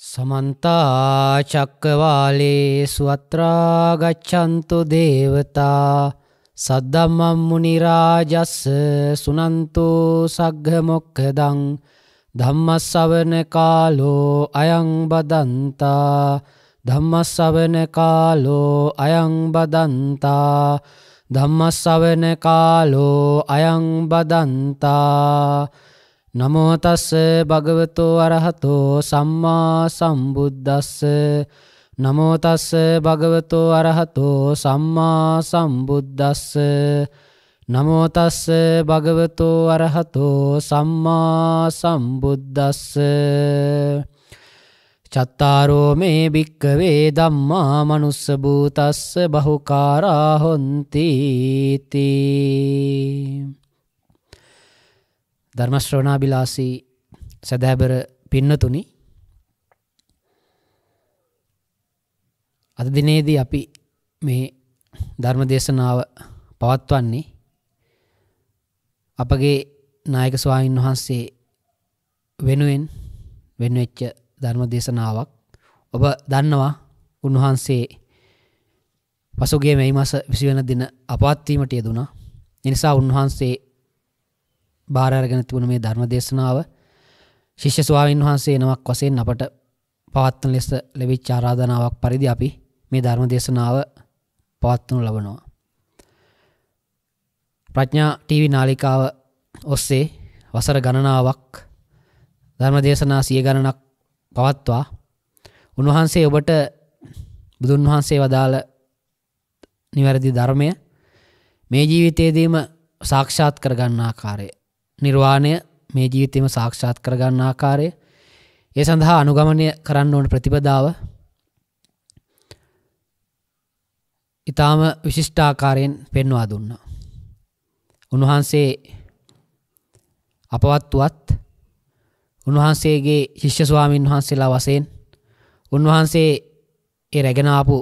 සමන්තා චක්කවාලේ සුවත්‍රා ගච්ඡන්තු දේවතා සද්දම්මම් මුනි රාජස්ස සුනන්තෝ සග්ග මොක්ඛදං ධම්මස්සවන කාලෝ අයං බදන්තා ධම්මස්සවන කාලෝ අයං බදන්තා ධම්මස්සවන කාලෝ අයං බදන්තා නමෝ තස්ස භගවතෝ අරහතෝ සම්මා සම්බුද්දස්ස නමෝ තස්ස භගවතෝ අරහතෝ සම්මා සම්බුද්දස්ස නමෝ තස්ස භගවතෝ අරහතෝ සම්මා සම්බුද්දස්ස චත්තාරෝ මේ භික්කවේ ධම්මා මනුස්ස භූතස්ස බහුකාරා හොಂತಿ තී ධර්මශ්‍රවණාබිලාසී සැදෑබර පින්නතුනි අද දිනේදී අපි මේ ධර්ම දේශනාව පවත්වන්නේ අපගේ නායක ස්වාමීන් වහන්සේ වෙනුවෙන් වෙන්වෙච්ච ධර්ම දේශනාවක් ඔබ දන්නවා උන්වහන්සේ පසුගිය මේ මාස 20 වෙනි දින අපවත් වීමට යෙදුණා. ඒ නිසා උන්වහන්සේ භාරගෙන තිබුණ මේ ධර්ම දේශනාව ශිෂ්‍ය ස්වාමීන් වහන්සේ නමක් වසයෙන් අපට පවත්වන ලෙස ලැබිච් ආරාධනාවක් පරිදි අපි මේ ධර්ම දේශනාව පවත්වනු ලබනවා. ප්‍රඥා ටීවි නාලිකාව ඔස්සේ වසර ගණනාවක් ධර්ම දේශනා සිය ගණනක් පවත්වා උන්වහන්සේ ඔබට බුදුන් වහන්සේ වදාළ නිවැරදි ධර්මය මේ ජීවිතයේදීම සාක්ෂාත් කරගන්න ආකාරය නිර්වාණය මේ ජීවිතයම සාක්ෂාත් කරගන්න ආකාරය ඒ සඳහා අනුගමනය කරන්න ඕන ප්‍රතිපදාව ඉතාම විශිෂ්ඨාකාරයෙන් පෙන්වා දුන්න. උන්වහන්සේ අපවත් වුවත් උන්වහන්සේගේ ශිෂ්‍ය ස්වාමීන් වහන්සේලා වශයෙන් උන්වහන්සේ ඒ රැගෙන ආපු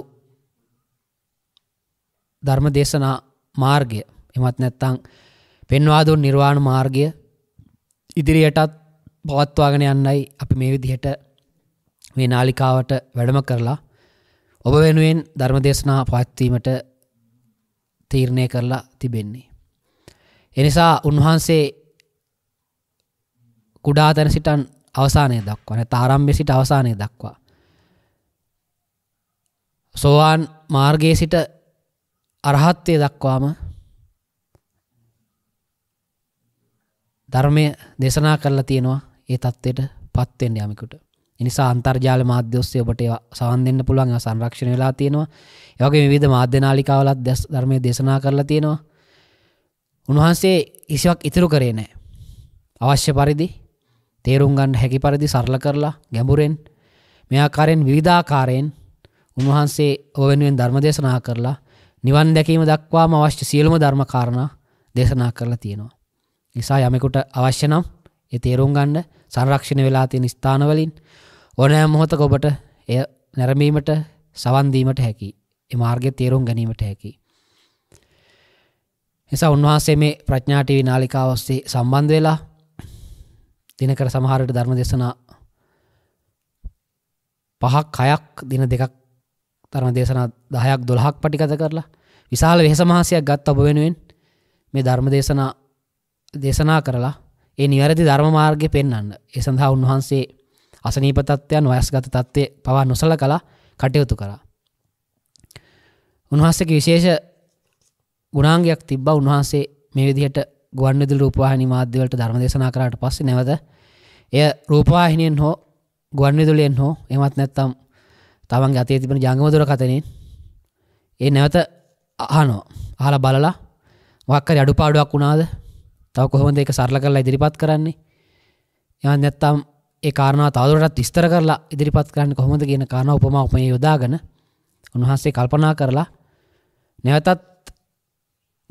ධර්ම දේශනා මාර්ගය එමත් නැත්නම් පෙන්වා දුන් නිර්වාණ මාර්ගය ඉදිරියටත් පවත්වාගෙන යන්නයි අපි මේ විදිහට මේ නාලිකාවට වැඩම කරලා ඔබ වෙනුවෙන් ධර්මදේශනා පවත්වීමට තීරණය කරලා තිබෙන්නේ. එනිසා උන්වහන්සේ කුඩා තැන සිටන් අවසානය දක්වා නැත්නම් ආරම්භය සිට අවසානය දක්වා සෝවාන් මාර්ගයේ සිට අරහත්ත්වයට දක්වාම ධර්මය දේශනා කරලා තියෙනවා ඒ තත්ත්වයට පත්වෙන් යමෙකුට. එනිසා අන්තර්ජාල මාධ්‍යස්සේ ඔබට සවන් දෙන්න පුළුවන් සංරක්ෂණ වෙලා තියෙනවා. ඒ වගේ විවිධ මාධ්‍ය නාලිකාවලත් ධර්මයේ දේශනා කරලා තියෙනවා. උන්වහන්සේ කිසිවක් ඉතුරු කරේ නැහැ. අවශ්‍ය පරිදි තේරුම් ගන්න හැකි පරිදි සරල කරලා ගැඹුරෙන් මේ ආකාරයෙන් විවිධාකාරයෙන් උන්වහන්සේ ඔබ වෙනුවෙන් ධර්ම දේශනා කරලා නිවන් දැකීම දක්වාම අවශ්‍ය සියලුම ධර්ම කාරණා දේශනා කරලා තියෙනවා. නිසා යමෙකුට අවශ්‍ය නම් ඒ තේරුම් ගණ්ඩ සංරක්ෂණ වෙලා තියෙන ස්ථානවලින් ඕනෑ මොහොතක ඔබට එය නැරඹීමට සවන්දීමට හැකි මාර්ගය තේරුම් ගැනීමට හැකි. නිසා උන්වහන්සේ මේ ප්‍රඥාටීවී නාලිකාවස්සේ සම්බන්ධ වෙලා දිනකර සමහරට ධර්ම දෙසනා පහක් හයක් දින දෙකක් තරම දේශනා දහයක් දොළහක් පටිකත කරලා විශාල වෙහසමහසයක් ගත් ඔබ වෙනුවෙන් මේ ධර්ම දේශනා දේශනා කරලා ඒ නිවැරදි ධර්ම මාර්ගය පෙන්වන්න ඒ සඳහා උන්වහන්සේ අසනීපතත්වයන් වයස්ගත තත්ත්වය පවා නොසල කලා කටයුතු කරා. උන්වහන්සේක විශේෂ ගුණාංගයක් තිබ්බ උන්වහන්සේ මේ විදිහට ගුවන් විදුලි රූපවාහිනි මාධ්‍යවලට ධර්ම දේශනා කරාට පස්සේ නැවත එය රූපවාහිනියෙන් හෝ ගුවන් විදුලියෙන් හෝ එහෙමත් නැත්නම් තමන්ගේ අතේ තිබෙන ජංගම දුරකථනයෙන් ඒ නැවත අහනවා. අහලා බලලා මොකක් හරි අඩුපාඩුවක් වුණාද තව කොහොමද ඒක සරල කරලා ඉදිරිපත් කරන්නේ යන් නැත්තම් ඒ කාරණාව තවදුරටත් විස්තර කරලා ඉදිරිපත් කරන්න කොහොමද කියන කාරණා උපමා උපමේ යොදාගෙන උන්වහන්සේ කල්පනා කරලා නැවතත්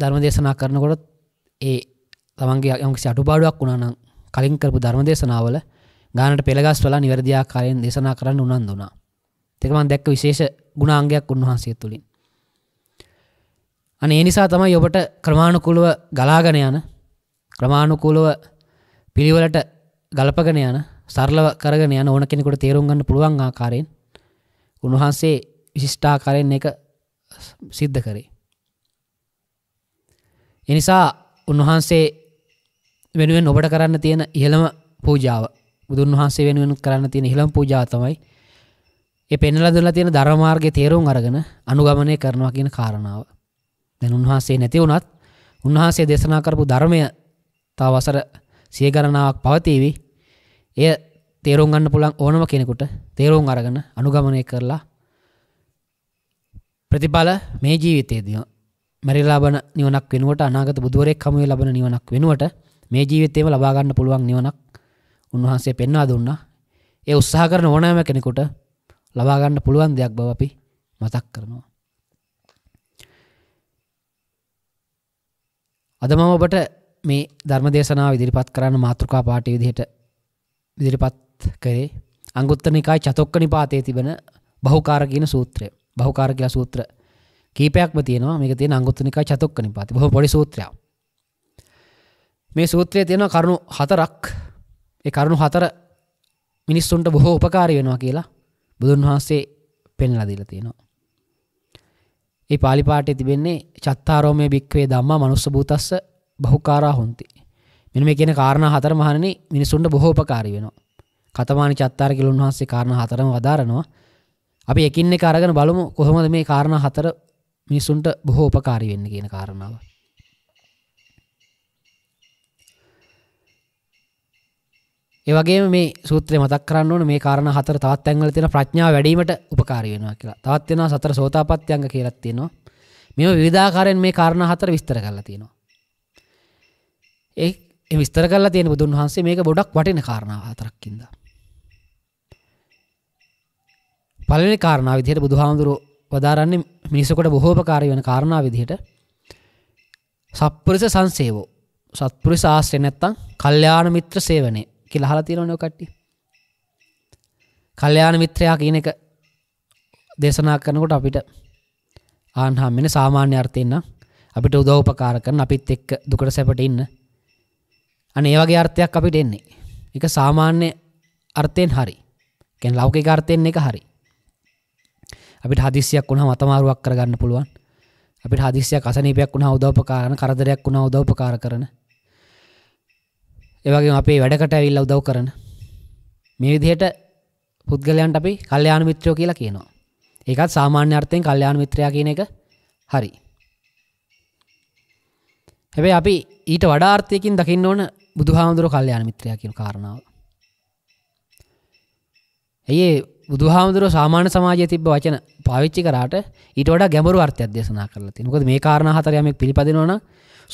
ධර්ම දේශනා කරනකොට ඒ තමන්ගේ යම්කිසි අඩුපාඩුවක් වුණා නම් කලින් කරපු ධර්ම දේශනාවල ගානට පෙළගස්වලා නිවැරදි ආකාරයෙන් දේශනා කරන්න උනන්දු වුණා. ඒක මම දැක්ක විශේෂ ගුණාංගයක් උන්වහන්සේ තුලින්. අනේ ඒ නිසා තමයි ඔබට ක්‍රමානුකූලව ගලාගෙන යන ක්‍රමාණුකූලව පිළිවලට ගලපගෙන යන සරලව කරගෙන යන ඕන කෙනෙකුට තේරුම් ගන්න පුළුවන් ආකාරයෙන් උන්වහන්සේ විශිෂ්ටාකාරයෙන් එක සිද්ධ කරේ. එනිසා උන්වහන්සේ වෙනුවෙන් ඔබට කරන්න තියෙන ඉහළම පූජාව බුදුන් වහන්සේ වෙනුවෙන් කරන්න තියෙන ඉහළම පූජාව තමයි ඒ පෙන්වලා දුන්නා තියෙන ධර්ම මාර්ගයේ තේරුම් අරගෙන අනුගමනය කරනවා කියන කාරණාව. දැන් උන්වහන්සේ නැති වුණත් උන්වහන්සේ දේශනා කරපු ධර්මය තව වසර සිය ගණනාවක් පවතිවි එය තේරුම් ගන්න පුළන් ඕනම කෙනෙකුට තේරුම් අරගන්න අනුගමනය කරලා ප්‍රතිඵල මේ ජීවිතයේදී මැරිලාබන නිවනක් වෙනුවට අනාගත බුදුවරෙක් කමුවේ ලබන නිවනක් වෙනුවට මේ ජීවිතේම ලබා ගන්න පුළුවන් නිවනක් උන්වහන්සේ පෙන්වා දුන්නා. ඒ උත්සාහ කරන ඕනෑම කෙනෙකුට ලබා ගන්න පුළුවන් දෙයක් බව අපි මතක් කරනවා. අද මම ඔබට මේ ධර්ම දේශනාව ඉදිරිපත් කරන්න මාතෘකා පාටි විදිහට විදිරිපත් කරේ අංගුත්තනිකායි චතොක්ක නිපාතයේ තිබෙන බහුකාර කියන සූත්‍රය බහුකාර කියලා සූත්‍ර කීපයක්ම තියෙනවා මේක තියෙන අංගුත්තනිකායි චතොක්ක නිපාතේ බොහොම පොඩි සූත්‍රයක් මේ සූත්‍රයේ තියෙන කරුණු හතරක් ඒ කරුණු හතර මිනිස්සුන්ට බොහෝ උපකාරී වෙනවා කියලා බුදුන් වහන්සේ පෙන්ලා දීලා තියෙනවා ඒ පාලි පාඨයේ තිබෙන්නේ චත්තාරෝමයේ භික්ඛවේ ධම්මා මනුස්ස භූතස්ස බහුකාරා හොන්ති. මෙන මේ කියන කාරණ හතර මහණනි මිනිසුන්ට බොහෝපකාරී වෙනවා. කතමානි චත්තාර කියලා උන්වහන්සේ කාරණ හතරම වදාරනවා. අපි එකින් එක අරගෙන බලමු කොහොමද මේ කාරණ හතර මිනිසුන්ට බොහෝ උපකාරී වෙන්නේ කියන කාරණාව. ඒ වගේම මේ සූත්‍රය මතක් කරන්න ඕනේ මේ කාරණා හතර තවත් තැන්වල තියෙන ප්‍රඥාව වැඩිවීමට උපකාරී වෙනවා කියලා. තවත් වෙනවා සතර සෝතාපට්ඨ්‍යංග කියලාත් තියෙනවා. මේව විවිධාකාරයෙන් මේ කාරණා හතර විස්තර කරලා තියෙනවා. ඒ විස්තර කලා තියෙන බුදුන් වහන්සේ මේක බොඩක් වටින කාරණාව අතරක්කින්ද. පලනි කාරණාව විදිහයට බුදුහාමුදුරු වදාරන්නේ මිනිසකොට බොහෝපකාරී වන කාරණාව විදිහට සප්පුරිස සංසේවෝ සත්පුරි ශාස්ත්‍රය නැත්තං කල්්‍යාන මිත්‍ර සේවනය කියල හලා තිරනය කට්ටි. කල්්‍යාන මිත්‍රයා කියන එක දේශනා කරනකොට අපිට ආන්හාම් මෙෙන සාමාන්‍ය අර්ථයන්න අපිට උදවපකාර කරන අපිත් එක් දුකට සැපට ඉන්න අනේ ඒ වගේ අර්ථයක් අපිට එන්නේ. ඒක සාමාන්‍ය අර්ථයෙන් හරි. කියන්නේ ලෞකික අර්ථයෙන් එක හරි. අපිට හදිස්සියක් වුණාම අතමාරුවක් කරගන්න පුළුවන්. අපිට හදිස්සියක් අසනීපයක් වුණා උදව්පකාර කරන, කරදරයක් වුණා උදව්පකාර කරන. ඒ වගේම අපේ වැඩකට ඇවිල්ලා උදව් කරන. මේ විදිහට පුද්ගලයන්ට අපි කල්යාණ මිත්‍රයෝ කියලා කියනවා. ඒකත් සාමාන්‍ය අර්ථයෙන් කල්යාණ මිත්‍රයා කියන එක හරි. හැබැයි අපි ඊට වඩා අර්ථයකින් දකින්න ඕන බුදුහාමුදුර කල්යාණ මිත්‍රයා කියන කාරණාව. ඇයි බුදුහාමුදුර සාමාන්‍ය සමාජයේ තිබ්බ වචන පාවිච්චි කරාට ඊට වඩා ගැඹුරු අර්ථයක් දේශනා කරලා තියෙනවා. මොකද මේ කාරණා හතර යමෙක් පිළිපදිනවා නම්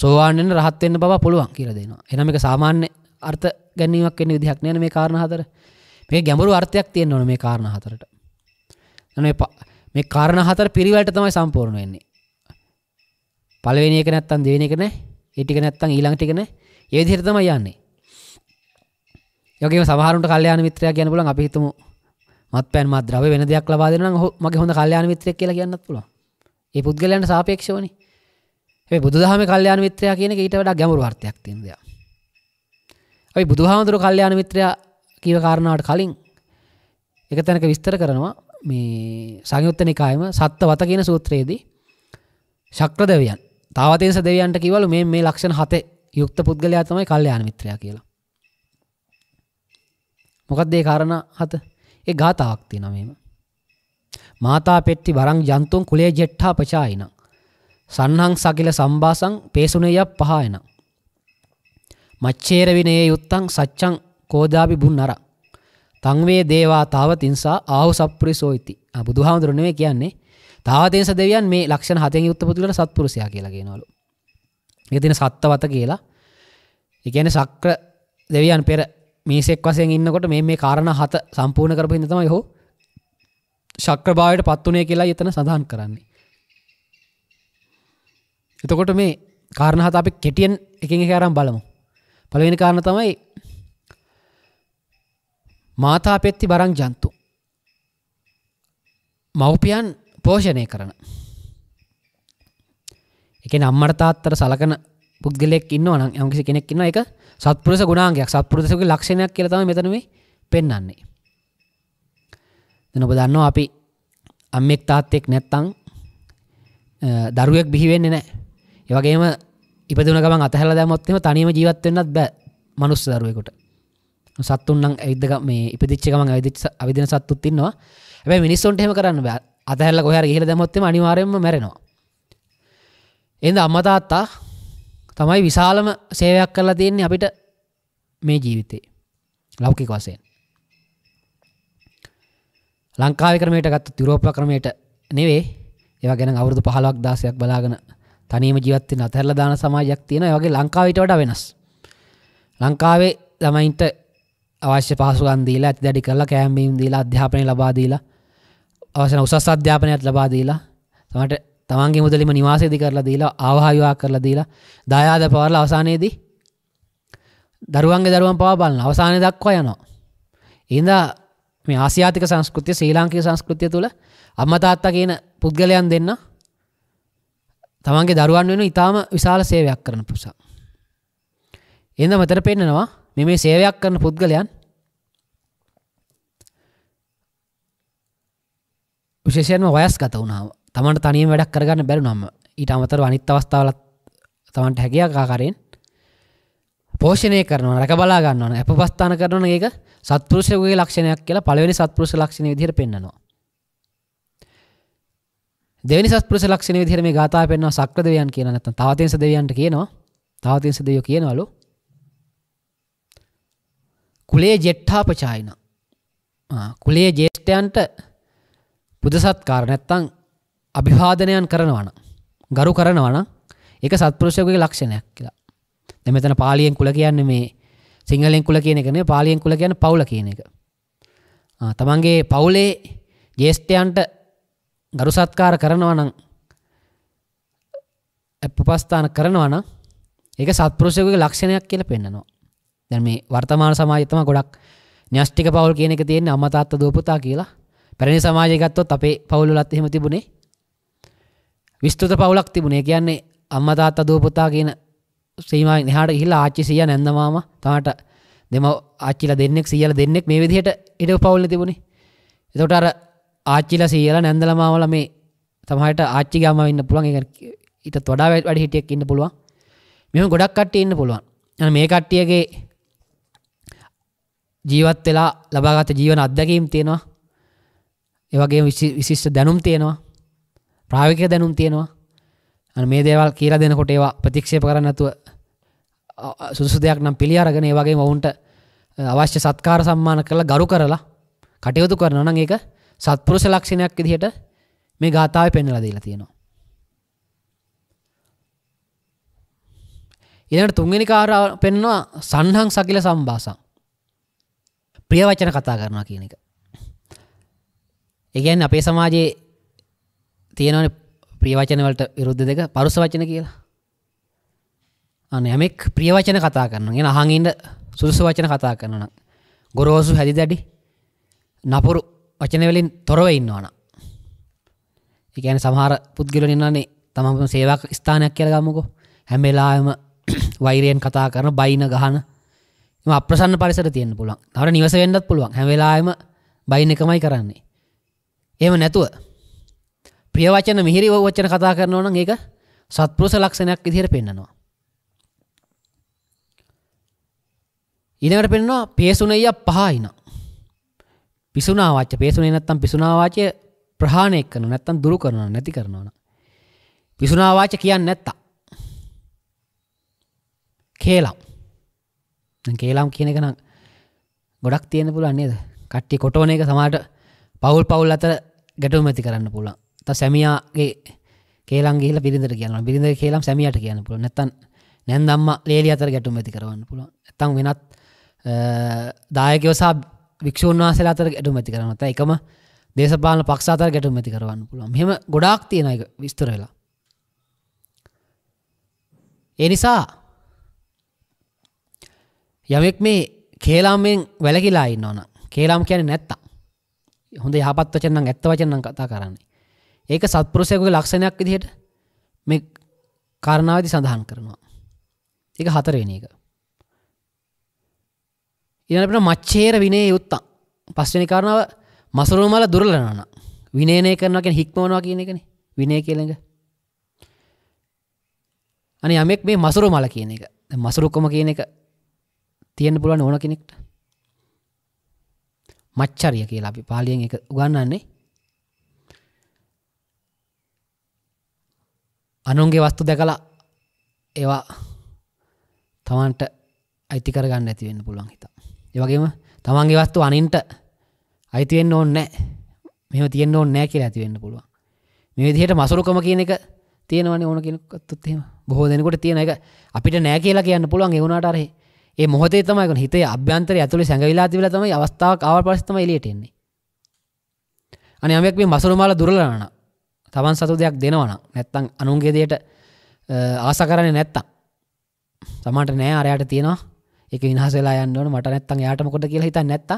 සෝවාන් වෙන්න රහත් වෙන්න බව පුළුවන් කියලා දෙනවා. එහෙනම් මේක සාමාන්‍ය අර්ථ ගැනීමක් වෙන්න විදිහක් නෑනේ මේ කාරණා හතර. මේක ගැඹුරු අර්ථයක් තියෙන්න ඕන මේ කාරණා හතරට. මේ මේ කාරණා හතර පිළිවෙලට තමයි සම්පූර්ණ වෙන්නේ. පළවෙනි එක නැත්තම් දෙවෙනි එක නෑ. ඒ ටික නැත්තම් ඊළඟ ටික නෑ. ඒ දිරතම යන්නේ යගේ සහරට කල්ලයාන මිත්‍රය කියන පුලන් අපි හිතමු මත් පැන් මද්‍රව වෙන දෙයක් ලබාදන මගේ හොඳ කල්ලයාන මිත්‍රය කියලා කියන්න පුළ ඒ පුද්ගලයන්ට සාපේක්ෂවනි ඒ බුදුහම කල්ලයාන මිත්‍රය කියන ඊට වඩා ගැමරු වර්තයක් තින්දය ඔයි බුදුහාමුදුරු කල්ලයාන මිත්‍රය කියව කාරණාවට කලින් එක තැනක විස්තර කරනවා මේ සංයුත්ත නිකායම සත්ත වත කියන සූත්‍රයේදී ශක්‍ර දෙවියන් තාවතේස දෙවියන්ට කිවලු මේ මේ ලක්ෂණ හතේ යුක්ත පුද්ගලයා තමයි කල්යාණ මිත්‍රයා කියලා. මොකක්ද ඒ කාරණා හත? ඒ ගාතාවක් තියෙනවා මේම. මාතා පෙට්ටි වරං ජන්තුන් කුලේ ජෙට්ඨා පචායින. සන්නං සකිල සම්බාසං පේසුනේය පහයන. මච්චේර විනේ යුත්තං සච්ඡං කෝදාපි බුන්නර. තංවේ දේවා තාවතින්සා ආහු සප්පුරිසෝ ඉති. බුදුහාමුදුරුවෝ නෙවෙයි කියන්නේ. තාවතින්ස දෙවියන් මේ ලක්ෂණ හතෙන් යුක්ත පුදුලට සත්පුරුෂයා කියලා කියනවලු. ඉතින සත්තවත කියලා එකන සක්‍ර දෙවියන් පෙර මේසෙක් වසයෙන් ඉන්නකොට මේ මේ කාරණ හත සම්පූර්ණ කරපු ඉඳතම යහෝ ශක්‍රභාවයට පත්වනය කියලා එතන සඳහන් කරන්නේ. එතකොට මේ කාරණහත අපි කෙටියෙන් එකින් කරම් බලමු. පළවෙනි කාරණ තමයි මාතා පෙත්ති බරං ජන්තු. මව්පියන් පෝෂණය කරන. එක අම්මට තාත්තර සලකන පුද්ගලෙක් ඉන්න නම් යම්කිසි කෙනෙක් ඉන්න එක සත්පුරස ගුණාගයක් සත්පුරසක ලක්ෂණයක් කියලතම මෙතනම පෙන්නන්නේ. දෙනොබ දන්නවා අපි අම්මෙක් තාත්තෙක් නැත්තං දරුවෙක් බිහිවෙන්න නෑ ඒවගේම ඉපදන ගම අතහල දැමොත්තම තනීම ජීවත්වවෙන්නත් බෑ මනුස්ස දරුවෙකුට සත්තුන්නම් ඇවිදක මේ ඉපදිච්චකම ඇවිදිච් අවිදින සත්තුත්තින්නවා ඇැ මිනිස්සුන්ටහෙම කරන්න බෑ අතහල්ල ගොහර හිල දැමොත්තේ අනිවාරයෙන්ම මැරෙනවා එද අම්මතාත්තා තමයි විශාලම සේවයක් කරලා තියෙන්නේ අපිට මේ ජීවිතේ ලෞකික වසයෙන් ලංකාව කරමයට ගත්ත තුරෝප ක්‍රමයට නෙවේ ඒව ගැන අවුරදු පහලක් දාසයක් බලාගෙන තනීම ජීවත්තින අතැරල දාන සමාජයක් තියෙන වගේ ලංකාවට වඩ වෙනස් ලංකාවේ ළමයින්ට අවශ්‍ය පහසුගන්දීලා ඇති දැඩි කරලා කෑම්බීම් දීලා අධ්‍යාපනය ලබාදීලා අවසන උසස් අධ්‍යාපනයක් ලබාදීලා තමට තමන්ගේ මුදලිම නිවාසේදි කරලා දීලා ආවායවා කරලා දීලා දායාද පවරල අවසානයේදී දරුවන්ගේ දරුවන් පවා බලන්න අවසානය දක්වා යනවා. ඉන්ද මේ ආසියාතික සංස්කෘතිය ශ්‍රී ලාංකික සංස්කෘතිය තුළ අම්මතාත්තා කියන පුද්ගලයන් දෙන්න තමන්ගේ දරුවන් වෙන ඉතාම විශාල සේවයක් කරන පුසා. එඳ මතර පෙන්නනවා මෙ මේ සේවයක් කරන පුද්ගලයන් විශේෂයෙන්ම වයස් ගත වුණාව තමන්ට තනියෙන් වැඩක් කරගන්න බැරිනොම ඊට අමතර අනිත් අවස්ථාවලත් තමන්ට හැකියාකාකාරයෙන් පෝෂණය කරනවා රැක බලා ගන්නවන අප පස්ථාන කරන ඒක සත්පුරුෂයගේ ලක්ෂණයක් කියලා පළවෙනි සත්පුරුෂ ලක්ෂණ විදිහට පෙන්නවා දෙවනි සත්පුරුෂ ලක්ෂණ විදිහට මේ ගාථා පෙන්නවා සක්‍ර දෙවියන් කියන නැත්නම් තාවතින්ස දෙවියන්ට කියනවා තාවතින්ස දෙවියෝ කියනවලු කුලේ ජෙට්ඨාපචායින කුලේ ජේෂ්ඨයන්ට පුද සත්කාර නැත්තං අභිවාදනයන් කරනවන ගරු කරනවන එක සත්පුරුෂයකගේ ලක්ෂණයක් කියලා දෙ මෙතන පාලියෙන් කුල කියන්න මේ සිංහලෙන් කුල කියන එකන පාලියෙන් කුල කියන පවුල කියන එක තමන්ගේ පවුලේ ජේෂ්ඨයන්ට ගරු සත්කාර කරනවනං අපපස්ථාන කරනවන ඒක සත්පුරුෂයකගේ ලක්ෂණයක් කියල පෙන්න්නනවා දැ මේ වර්තමාන සමාජතම ගොඩක් න්‍යෂ්ටික පවල් කියන එක තියෙන අමතාත්ත දූපතා කියලා පැරණි සමාජයගත්තොත් අපේ පවුලුලත් එහෙම තිබුණේ විස්තෘත පවුලක් තිබුණේ කියන්නේ අම්මා තාත්තා දුව පුතා කියන සීමාවෙන් එහාට ගිහිල්ලා ආච්චි සීයා නැන්ද මාමා තාමට දෙම ආච්චිලා දෙන්නෙක් සීයාලා දෙන්නෙක් මේ විදිහට හිටපු පවුල්නේ තිබුණේ. එතකොට අර ආච්චිලා සීයාලා නැන්දලා මාමලා මේ සමහරට ආච්චිගේ අම්මා වෙන්න පුළුවන්. ඒ කියන්නේ ඊටත් වඩා වැඩි හිටියෙක් ඉන්න පුළුවන්. මෙහෙම ගොඩක් කට්ටිය ඉන්න පුළුවන්. අනේ මේ කට්ටියගේ ජීවත් වෙලා ලබාගත ජීවන අත්දැකීම් තියෙනවා. ඒ වගේම විශිෂ්ට දැනුම් තියෙනවා. ප්‍රාවික දැනුම් තියෙනවා අන මේ දේවල් කියලා දෙනකොට ඒවා ප්‍රතික්ෂේප කරන්නතුව සුදුසු දෙයක් නම් පිළියාරගෙන ඒ වගේ ඔවුන්ට අවශ්‍ය සත්කාර සම්මාන කරලා ගරු කරලා කටයුතු කරන නම් ඒක සත්පුරුෂ ලක්ෂණයක් විදිහට මේ ගාථාව පෙන්වලා දීලා තියෙනවා. ඊළඟට තුන්වෙනි කාරණා පෙන්වනවා සංහං සකිල සම්භාසං. ප්‍රිය වචන කතා කරනවා කියන එක. ඒ කියන්නේ අපේ සමාජයේ තියෙනවන ප්‍රියවචනවලට විරුද්ධ දෙක පරුස වචන කියලා අන යමෙක් ප්‍රියවචන කතා කරන ගෙන අහඟන්ට සුදුස වචන කතා කරනන ගොරෝසු හැදි දැඩි නපුරු වචනවලින් තොරව ඉන්නවන එකන සමහර පුද්ගල නින්නන්නේ තමම සේවක් ස්ථානයක් කියල ගමකෝ හැමෙලාම වෛරයෙන් කතා කරන බයින ගහන එම අප්‍රසන්න පරිසර තියෙන පුළන් හර නිවස වෙන්නත් පුළුවන් හැවෙලාම බයින එකමයි කරන්නේ එම නැතුව ප්‍රියවචන මිහිරි වචන කතා කරනවා නම් ඒක සත්පුරුෂ ලක්ෂණයක් විදිහට පෙන්නනවා. ඊළඟට පෙන්නනවා පේසුණෙය පහයින. පිසුනා වාචය පේසුණේ නැත්තම් පිසුනා වාචය ප්‍රහාණය කරනවා නැත්තම් දුරු කරනවා නැති කරනවා. පිසුනා වාචය කියන්නේ නැත්තා. කේලම්. දැන් කේලම් කියන එක නම් ගොඩක් තියෙන්න පුළුවන් නේද? කට්ටිය කොටෝන එක සමහරට පවුල් පවුල් අතර ගැටුම් ඇති කරන්න පුළුවන්. ත සැමියාගේ කේලන් ගිහිල පිරිඳර කියන්න පිරිඳර කේලම් සැමියට කියන්න පුළුව නැතන් නැන්දම්ම ලේලි අතර ගැටුම් ඇති කරවන්න පුළුව ඇතන් වෙනත් දායකවසා භික්ෂූන් වහසල අතර ගැටුම් ඇති කරනත එකම දේශපාලන පක්ෂාතර ගැටුම් ඇති කරවන්න පුළුව මෙම ගොඩාක් තියෙන එක විස්තර වෙලා එනිසා යමෙක් මේ කේලාම්ෙන් වැලකිලා ඉන්න ඕන කේලාම් කියන නැත්තා හොඳ යහපත් වචනන් ඇත්ත වචනන් කතා කරන්නේ ඒක සත්පුරුෂයකුගේ ලක්ෂණයක් විදිහට මේ කරණාවදි සඳහන් කරනවා. එක හතරවෙන එක. ඉනට මච්චේර විනේ යුත්තම් පස්වනි කරණාව මසරුමල දුරලනන විනේනය කරනකෙන් හික්මවනවා කියන එකන විනය කියලඟ අනි යමෙක් මේ මසුරු මල කියන එක මසුරුක්කොම කියන එක තියෙන්න්න පුළුවන් ඕන කෙනෙක්ට මච්චරිය කියලා අපි පාලියෙන් එක උගන්නන්නේ අනුන්ගේ වස්තු දැකලා ඒවා තමන්ට අයිතිකර ගන්න ඇතිවෙන්න පුළුවන් හිතා. ඒවගේම තමන්ගේ වස්තු අනින්ට අයිතිවෙන්න ඕන්න මෙම තියෙන්න්න ඕන්න නෑ කියලා ඇතිවෙන්න පුළුවන් මේ දිහට මසුරුකම කියන එක තියෙනවන ඕන කෙනකත්තුත්තේම බොහෝ දෙනකොට තියෙන එක අපිට නෑ කියලා කියන්න පුළුවන් එවුණටර ඒ මොහොතේ තමයික හිතේ අභ්‍යන්තර ඇතුළ සැඟවිලා තිබල තමයි අවස්ථාව කාව පරිස්තම එලියටෙන්නේ අනයමෙක් මේ මසුරුමාල දුරලන තමන් සතු දෙයක් දෙනවන නැත්තං අනුන්ගේ දයට ආස කරන නැත්තම් තමට නෑ අරයට තියෙනවා එක විහසලා යන්නන මට නැත්තන් යාටමකොට කියලා හිත නැත්ත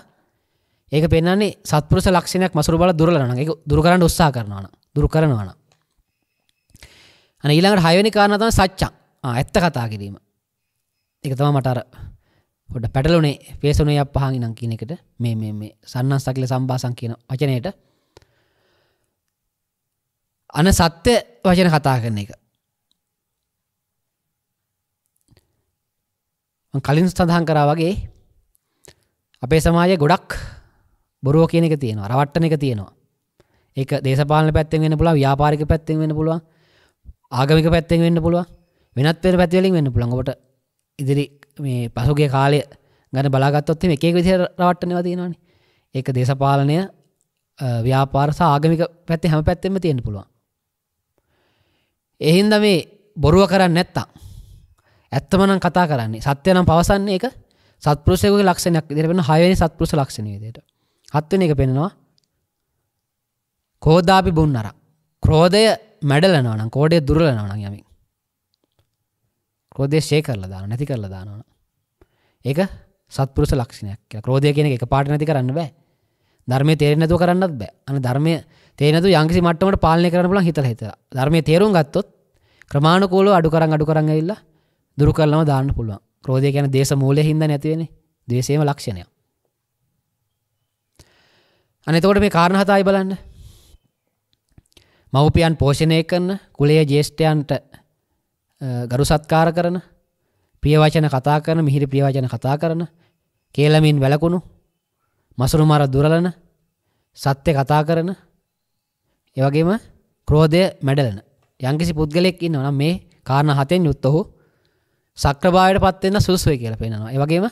ඒක පෙන්න්නේ සත්පුරස ලක්ෂණයක් මසුරු බල දුරලන එක දුරකරන්න උත්සා කරනවන දුරු කරනවන අන ඊළඟට හයවනි කාරණතම සච්චා ඇත්ත කතා කිරීම එක තම මටර හොඩ පැටලුනේ පේසුනේ අප පහගි නම් කියන එකට මේ මේ සන්නන් සකිල සම්බාසන් කියන වචනයට අන සත්‍ය වචන කතා කරන එක. කලින් සඳහන් කරා වගේ අපේ සමාජය ගොඩක් බොරුව කියන එක තියෙනවා රවට්ටන එක තියෙනවා ඒක දේශපාලන පැත්තෙන් වෙන්න පුළුවන් ව්‍යාපාරික පැත්තෙන් වෙන්න පුළුවන් ආගමික පැත්තෙන් වෙන්න පුළුවන් වෙනත් වෙන පැතිවලින් වෙන්න පුළුවන් ඔබට ඉදිරි මේ පසුගිය කාලය ගැන බලාගත්තොත් මේ එක එක විදිහට රවට්ටනවා තියෙනවානේ ඒක දේශපාලනය ව්‍යාපාර සහ ආගමික පැත්තේ හැම පැත්තෙම තියෙන්න පුළුවන් එහින්ද මේ බොරුව කරන්න නැත්තා. ඇත්තමනම් කතා කරන්නේ සත්‍යය නම් පවසන්නේ එක සත්පුරුසයක ලක්ෂණයක් දෙරෙන හයවැනි සත්පුරුෂ ලක්ෂණයේදයට හත්වන එක පෙනෙනවා කෝදාපි බුන්නර ක්‍රෝධය මැඩලනවන කෝඩය දුරලනවන යමින් ක්‍රෝධය ශේ කරලා දාන නැති කරලා දානවන ඒක සත්පුරුෂ ලක්ෂණයක් ක්‍රෝධය කියන එක පාට නැති කරන්න බෑ ධර්මය තේරෙනැතුව කරන්නත් බෑ අන ධර්මය තේනතු යංකිසි මට්ටමට පාලනය කරන පුළන් හිතල හිත ධර්මය තේරුම් ගත්තොත් ක්‍රමාණකූලව අඩු කරන් අඩු කරන්න ඉල්ල දුරු කරලම දාන්න පුළුවන් ක්‍රෝධය ගැන දේශ මූලය හිද නැතිවෙන දේශේම ලක්ෂණය අනතකොට මේ කාරණහතායි බලන්න මවපියන් පෝෂණය කරන කුලේ ජේෂ්ඨයන්ට ගරු සත්කාර කරන ප්‍රියවචන කතා කරන මිහිරි ප්‍රියවචන කතා කරන කේලමින් වැලකුණු මසුරුමර දුරලන සත්‍ය කතා කරන ඒවගේම ක්‍රෝධය මැඩලන යංකිසි පුද්ගලෙක් ඉන්න නම් මේ කාරණ හතෙන් යුත් ඔහු සක්‍රභායට පත්වෙන්න සුසුවය කියල පෙනවා ඒවගේම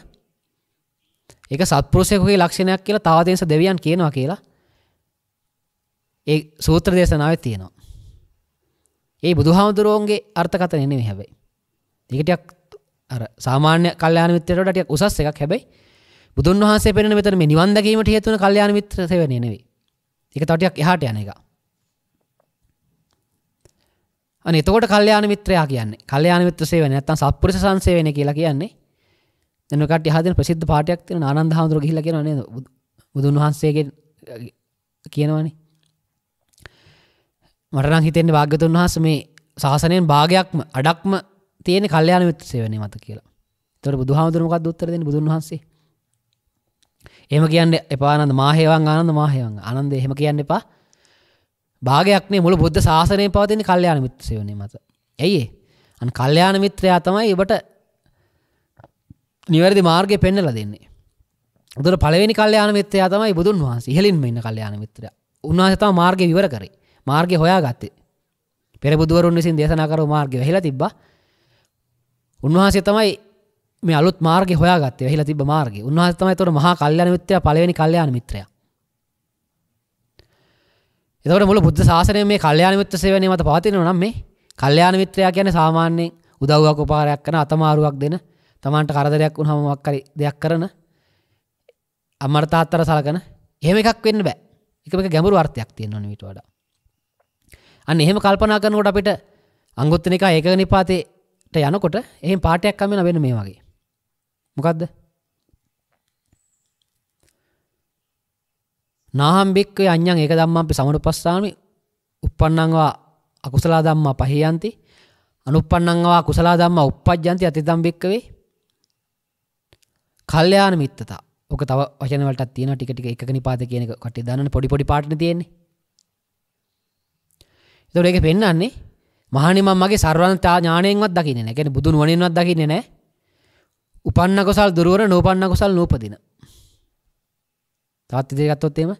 ඒක සත්පුරුසයකුගේ ලක්ෂණයක් කියලා තාවතෙන්ස දෙවියන් කියනවා කියලා ඒ සූත්‍ර දේශනාව තියෙනවා ඒ බුදු හාමුදුරුවන්ගේ අර්ථකත එන්නේ හැබයි දිකටයක් සාමාන්‍ය කල්්‍යයාන මිත්‍රටටයක් උසස් එකක් හැබැයි බුදුන් වහන්සේ පෙන මෙතන මේ නිවන්දකීමට හේතුන කල්්‍යයාන මිත්‍ර සෙවනනෙවී එක තටයක් එහට යන එක අන එතකොට කල්්‍යයාන මිත්‍රයා කියන්නේ කල්්‍යයාන මිත්‍ර සේවන ඇත්තන් සත්පුරස සංසේවන කියලා කියන්නේ එනකට හද ප්‍රසිද්ධ පාටයක් තින ආනන්ද හාමුදුර හිල කියන නේද බුදුන් වහන්සේගේ කියනවනේ මටනම් හිතෙන්නේ භාග්‍යතුන් වහස මේ ශාසනයෙන් භාගයක්ම අඩක්ම තියෙන කල්්‍යයාන මිත්‍ර සේවනය මත කියලා තොට බුදුහාමුදුරමකක් දුත්තරදෙන බුදුන් වහන්සේ එම කියන්න එපානන්ද මාහේවන් ආනන්ද මාහේවන් ආනන්ද එහෙම කියන්න එපා භාගයක්නේ මුළු බුද්ධ ශාසනය පවතින කල්්‍යයාන මිත්‍රසයනේ මත. ඇයි අන් කල්්‍යයාන මිත්‍රයා තමයි එබට නිවැරදි මාර්ගය පෙන්නල දෙන්නේ. දුර පලවෙනි කල්්‍යයාන මිත්‍රයා තමයි බුදුන් වහන්ස ඉහලින්ම ඉන්න කල්්‍යයාන මිත්‍ර උන්වහසතම මාර්ගය විවර කරේ මාර්ගය හොයා ගත්තේ පෙර බුදුවරුන් විසින් දේශනාකර මාර්ගය වෙහිලා තිබ්බ උන්වහන්සේ තමයි මේ අලුත් මාර්ගය හොයාගත්තේ වෙහිලා තිබ්බ මාර්ගය උන්වහන්සේ තමයි තොර මහා කල්්‍යයාන මිත්‍රයා පළවෙනි කල්්‍යයාන මිත්‍රයා එතකට මුල බුද්ධ ශාසනය මේ කල්්‍යයාන මිත්‍ර සේවනය මත පවතින නම් මේ කල්්‍යයාන මිත්‍රයා කියන සාමාන්‍යයෙන් උදව්වක් උපාරයක් කන අතමාරුවක් දෙන තමන්ට කරදරයක් උහමක් කරි දෙයක් කරන අම්මට තාත්තර සලකන එහෙම එකක් වෙන්න බෑ එක ගැඹුරු අර්ථයක් තියෙන නිට වඩ අන්න එහෙම කල්පනා කරනකොට අපිට අංගුත්තනික ඒක නිපාතයට යනකොට එහෙම පාටයක් කමෙන වෙන මේ වගේ මොකක්ද නාහම්බික්ක අඥන් ඒක දම්ම අපි සමට පස්සාමි උපන්නංවා අකුසලා දම්මා පහියන්ති අනුපන්නංවා කුසලා දම්ම උපද්ජන්ති අති දම්භික්කවේ කල්්‍යයාන මිත්තතා ඕක තව වචනවලට තියෙන ටිකටික එක නිපාත කියන කට දන්න පොඩිපොඩි පාටන තියෙන්නේ තොර එක පෙන්න්නන්නේ මහනිම මගේ සර්වන්තා ඥානයෙන්වත් දකින ැන බුදුන් වනින්වත් දකින්නේ නෑ උපන්න කොසල් දුරුවර නෝපන්න කොසල් නූපදින තාත්ති දෙකත්තොත්තේම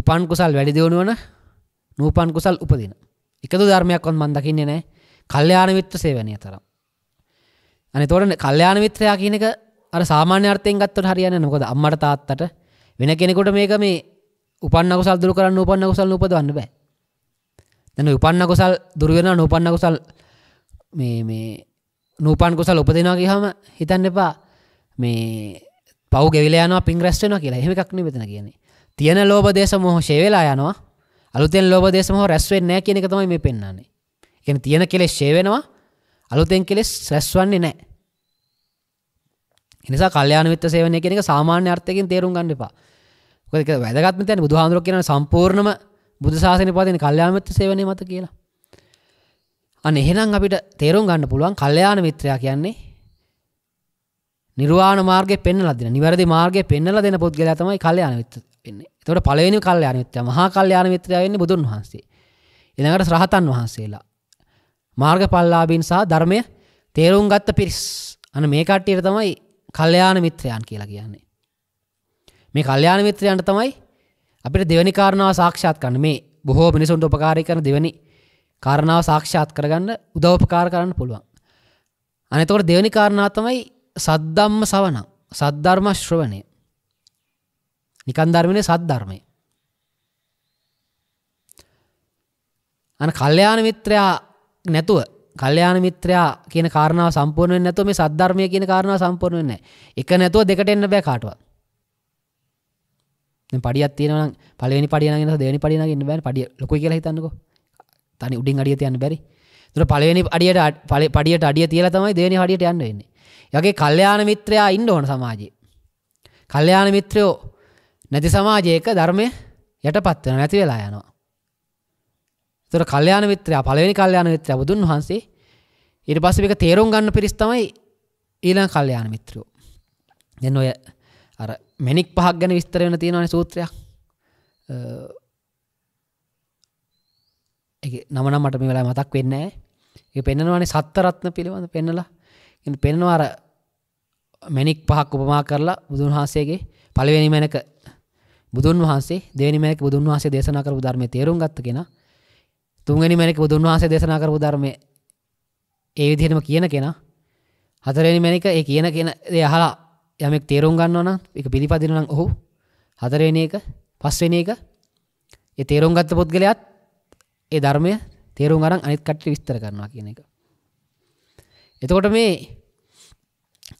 උපන් කුසල් වැඩි දෙවුණුවන නූපන් කුසල් උපදින එකතු ධර්මයක්කොන් මන්දකින්නේ නෑ කල්්‍යයාන විත්‍ර සේවනය තරම් අනි තොරන කල්්‍යයාන විත්‍රයා කියනක අර සාමාන්‍ය අර්ථයෙන් ගත්තට හරියන්න නොකොද අම්මට තාත්තට වෙන කෙනෙකුට මේක මේ උපන්න කුසල් දුර කරන්න උපන්න කුසල් උපදවන්න බෑ දැන උපන්න කුසල් දුරගෙන නූපන්න කුසල් මේ නූපන් කුසල් උපදිනා කියහම හිතන්න එපා මේ පව් ගෙවිලයනවා පින් රැස්ටන කියලා එහෙම එකක් නිවෙතන කියන්නේ තියෙන ලෝබ දේශ මොහ ශේවෙලා යනවා අලුතෙන් ලෝබ දේශමහ රැස්වෙන්නෑ කියන එක තමයි මේ පෙන්න්නන්නේ එකන තියෙන කෙලෙ ශේවෙනවා අලුතෙන් කෙලෙස් රැස්වන්නේ නෑ එනිසා කල්්‍යයාන විත්ත සේවනය කෙනෙක සාමාන්‍ය අර්ථයකින් තේරුම් ගන්න එපා ක වැදගත්ම තැන බුදුහාන්දුර කියන සම්පූර්ණම බුදුසාසන පතින කල්්‍යයාමිත්ත සේවනය මත කියලා අන්න එහෙනම් අපිට තේරුම් ගන්න පුළුවන් කල්්‍යයාන මිත්‍රයා කියන්නේ නිර්වාණ මාර්ගය පෙන්වලා දෙන නිවැරදි මාර්ගය පෙන්වලා දෙන පුද්ගලයා තමයි කල්යාණ මිත්‍ර වෙන්නේ. එතකොට පළවෙනි කල්යාණ මිත්‍යා මහා කල්යාණ මිත්‍රයා වෙන්නේ බුදුන් වහන්සේ. ඊළඟට රහතන් වහන්සේලා. මාර්ගඵලලාභීන් සහ ධර්මය තේරුම් ගත්ත පිරිස්. අන්න මේ කට්ටියට තමයි කල්යාණ මිත්‍රයන් කියලා කියන්නේ. මේ කල්යාණ මිත්‍රයන්ට තමයි අපිට දෙවැනි කාරණාව සාක්ෂාත් කරන්න මේ බොහෝ මිනිසුන්ට උපකාරී කරන දෙවැනි කාරණාව සාක්ෂාත් කරගන්න උදව් උපකාර කරන්න පුළුවන්. අනේ එතකොට දෙවැනි කාරණාව තමයි සද්ධම්ම සවනං සද්ධර්ම ශ්‍රවණය නිකන් ධර්මනේ සද්ධර්මය අන කල්්‍යයාන මිත්‍රයා නැතුව කල්්‍යයාන මිත්‍රයා කියන කාරණාව සම්පූර්ණය නැතුව මේ සද්ධර්මය කියන කාරණාව සම්පූර්ණය නෑ එක නැතුව දෙකට එන්න බෑ කාටවත් පඩියත් තියෙනවනම් පළවෙනි පඩියනගෙන දෙවෙනි පඩියනගෙන බෑ පඩිය ලොකුයි කියලා හිතන්නකෝ තනි උඩින් අඩිය තියන්න බැරි තුර පළවෙනි අඩියට පඩියට අඩිය තියලා තමයි දෙවෙනි අඩියට යන්න වෙන්නේ යගේ කල්්‍යයාන මිත්‍රයා ඉන්න ඕන සමාජයේ. කල්්‍යයාන මිත්‍රයෝ නැති සමාජයක ධර්මය යට පත්වන නැති වෙලා යනවා. තුර කල්්‍යයාන මිත්‍රයා පලවෙනි කල්්‍යයාන මිත්‍රය බුදුන් වහන්සේ ඉරි පස්සක තේරුම් ගන්න පිරිස්තමයි ඊළං කල්්‍යයාන මිත්‍රයෝ. දෙන්න ඔය අර මෙනික් පහක් ගැන විස්තර වෙන තියෙනවන සූත්‍රයක් නමනමට මේ වෙලා මතක් වෙන්න ඒ පෙන්නවානේ සත්තරත්න පිළිබඳ පෙන්නලා පෙන්වාර මැනික් පහක් උපමා කරලා බුදුන් වහන්සේගේ පළවෙනි මැනක බුදුන් වහන්සේ දෙවෙනි මැනක බුදුන් වහන්සේ දේශනා කරපු ධර්මයේ තේරුම් ගත්ත කෙනා තුන්වෙනි මැනක බුදුන් වහන්සේ දේශනා කරපු ධර්මයේ ඒ විදිහටම කියන කෙනා හතරවෙනි මැනක ඒ කියන කෙන දේ අහලා යමෙක් තේරුම් ගන්නවා නම් ඒක පිළිපදින නම් ඔහු හතරවෙනි එක පස්වෙනි එක ඒ තේරුම් ගත්ත පුද්ගලයාත් ඒ ධර්මය තේරුම් අරන් අනිත් කටට විස්තර කරනවා කියන එක එතකොට මේ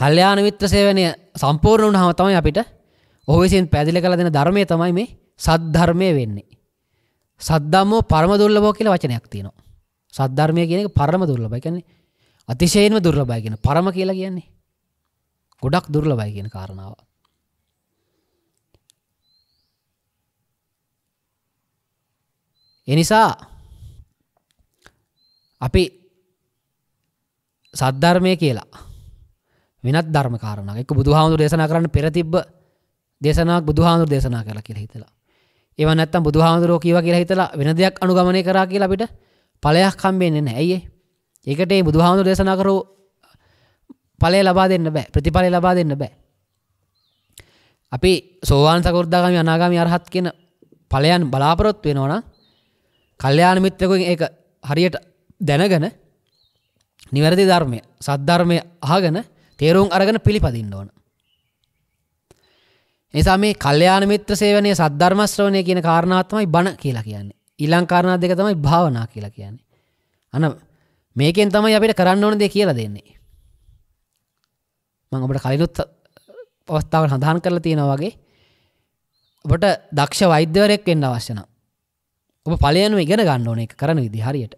කල්්‍යයාන මිත්‍ර සේවනය සම්පූර්ණ වුණ හම තමයි අපිට ඔහුවිසින් පැදිල කළ දෙන ධර්මය තමයි මේ සද්ධර්මය වෙන්නේ. සද්ධම්මෝ පරම දුර්ලබෝ කියල වචනයක් තියෙනවා. සද්ධර්මය කියන පරම දුර්ලබයි කියන්නේ අතිශයෙන්ම දුර්ලබයි කියන පරම කියලා කියන්නේ. ගොඩක් දුර්ලබයි කියන කාරණාව. එනිසා අපි සද්ධර්මය කියලා වෙනත් ධර්මකාරණ එක බුදුහාමුදුර දේශනා කරන්න පෙරතිබ්බ දේශනාවක් බුදුහාමුදුර දේශනා කළ කියලා හිතලා ඒව නැත්තම් බුදුහාමුදුරෝ කියව කියලා හිතලා වෙන දෙයක් අනුගමනය කරා කියලා අපිට ඵලයක් හම්බෙන්නේ නැහැ ඇයි ඒකට මේ බුදුහාමුදුර දේශනා කරෝ ඵලය ලබා දෙන්න බෑ ප්‍රතිඵලය ලබා දෙන්න බෑ අපි සෝවාන් සකෘදාගාමි අනාගාමි අරහත් කියන ඵලයන් බලාපොරොත්තු වෙනවා නම් කල්යාණ මිත්‍රකෙන් ඒක හරියට දැනගෙන නිවැරදි ධර්මය සද්ධර්මය අහගෙන තේරුම් අරගෙන පිළිපදින්න ඕන. නිසා මේ කල්්‍යයාන මිත්‍ර සේවනය සද්ධර්මශ්‍රවනය කියන කාරණාත්මයි බණ කියලා කියන්නේ ඉල්ලං කාරණා දෙක තමයි භාවනා කියලා කියන්නේ. අන මේකෙන් තමයි අපිට කරන්න ඕන දෙ කියලා දෙන්නේ. මං ඔබට කලිනුත් අවස්ථාව සඳහන් කරලා තියෙනවා වගේ ඔබට දක්ෂ වෛද්‍යවරයෙක් වෙන්න අවශ්‍යන ඔබ පලයනු ඉගෙන ගන්න ඕන එක කරන විදි හරියට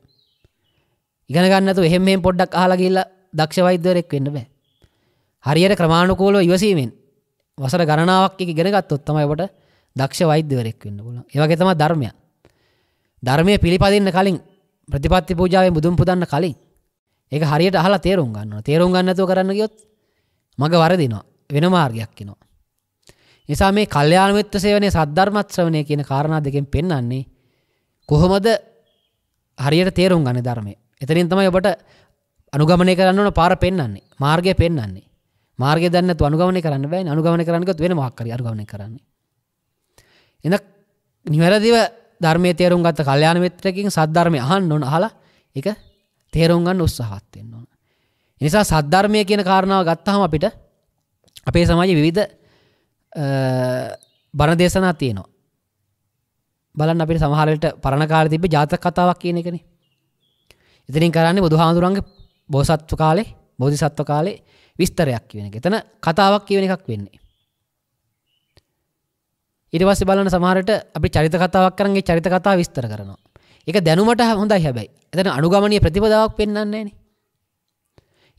ඉගෙන ගන්නතු එහෙම මෙහෙම පොඩ්ඩක් අහලා ගිහිල්ලා දක්ෂ වෛද්‍යවරයෙක් වෙන්න බෑ. හරියට ක්‍රමානුකූලව ඉවසීමෙන් වසර ගණනාවක් එක ඉගෙන ගත්තොත් තමයි ඔබට දක්ෂ වෛද්‍යවරයෙක් වෙන්න පුළුවන්. ඒ වගේ තමයි ධර්මය. ධර්මය පිළිපදින්න කලින් ප්‍රතිපත්ති පූජාවෙන් බුදුන් පුදන්න කලින් ඒක හරියට අහලා තේරුම් ගන්නවා. තේරුම් ගන්න නැතුව කරන්න ගියොත් මග වරදිනවා. වෙන මාර්ගයක් එනවා. නිසා මේ කල්යාණ මිත්‍ර සේවනයේ සද්ධර්මත් ශ්‍රවණය කියන කාරණා දෙකෙන් පෙන්වන්නේ කොහොමද හරියට තේරුම් ගන්නේ ධර්මයේ එතරින් තමයි ඔබට අනුගමනය කරන්න පාර පෙන්න්නේ මාර්ගය පෙන්න්නේ මාර්ග දන්න අනුගමන කරන්න බෑ අනුගමන කරන්නක වෙන මක්කර අනුගමන කරන්නේ එ නිවැරදිව ධර්මය තේරුම් ගත්ත කල්්‍යයාන මිත්‍රකින් සද්ධර්මය අහන් නොන හලා එක තේරුම්ගන්න උත්සාහත්වයෙන් ඕන නිසා සද්ධර්මය කියන කාරණාව ගත්තහම අපිට අපේ සමාජ විවිධ බණ දේශනා තියනවා බලන් අපිට සමහරට පරණ කාල තිබ ජාතක කතාවක් කියන එකනේ ඉතිරින් කරන්නේ බුදු හාමුදුරන්ගේ බෝසත්ව කාලේ බෝධි සත්ව කාලේ විස්තරයක් කිවෙන එතන කතාවක් කියවෙන එකක් වෙන්නේ. ඉරිවස්ස බලන සමහරට අපි චරිත කතාවක් කරන්ගේ චරිත කතා විස්තර කරනවා. එක දැනුමට හොඳයි හැබැයි එතන අනුගමනය ප්‍රතිපදාවක් පෙන්න්නන්නේ.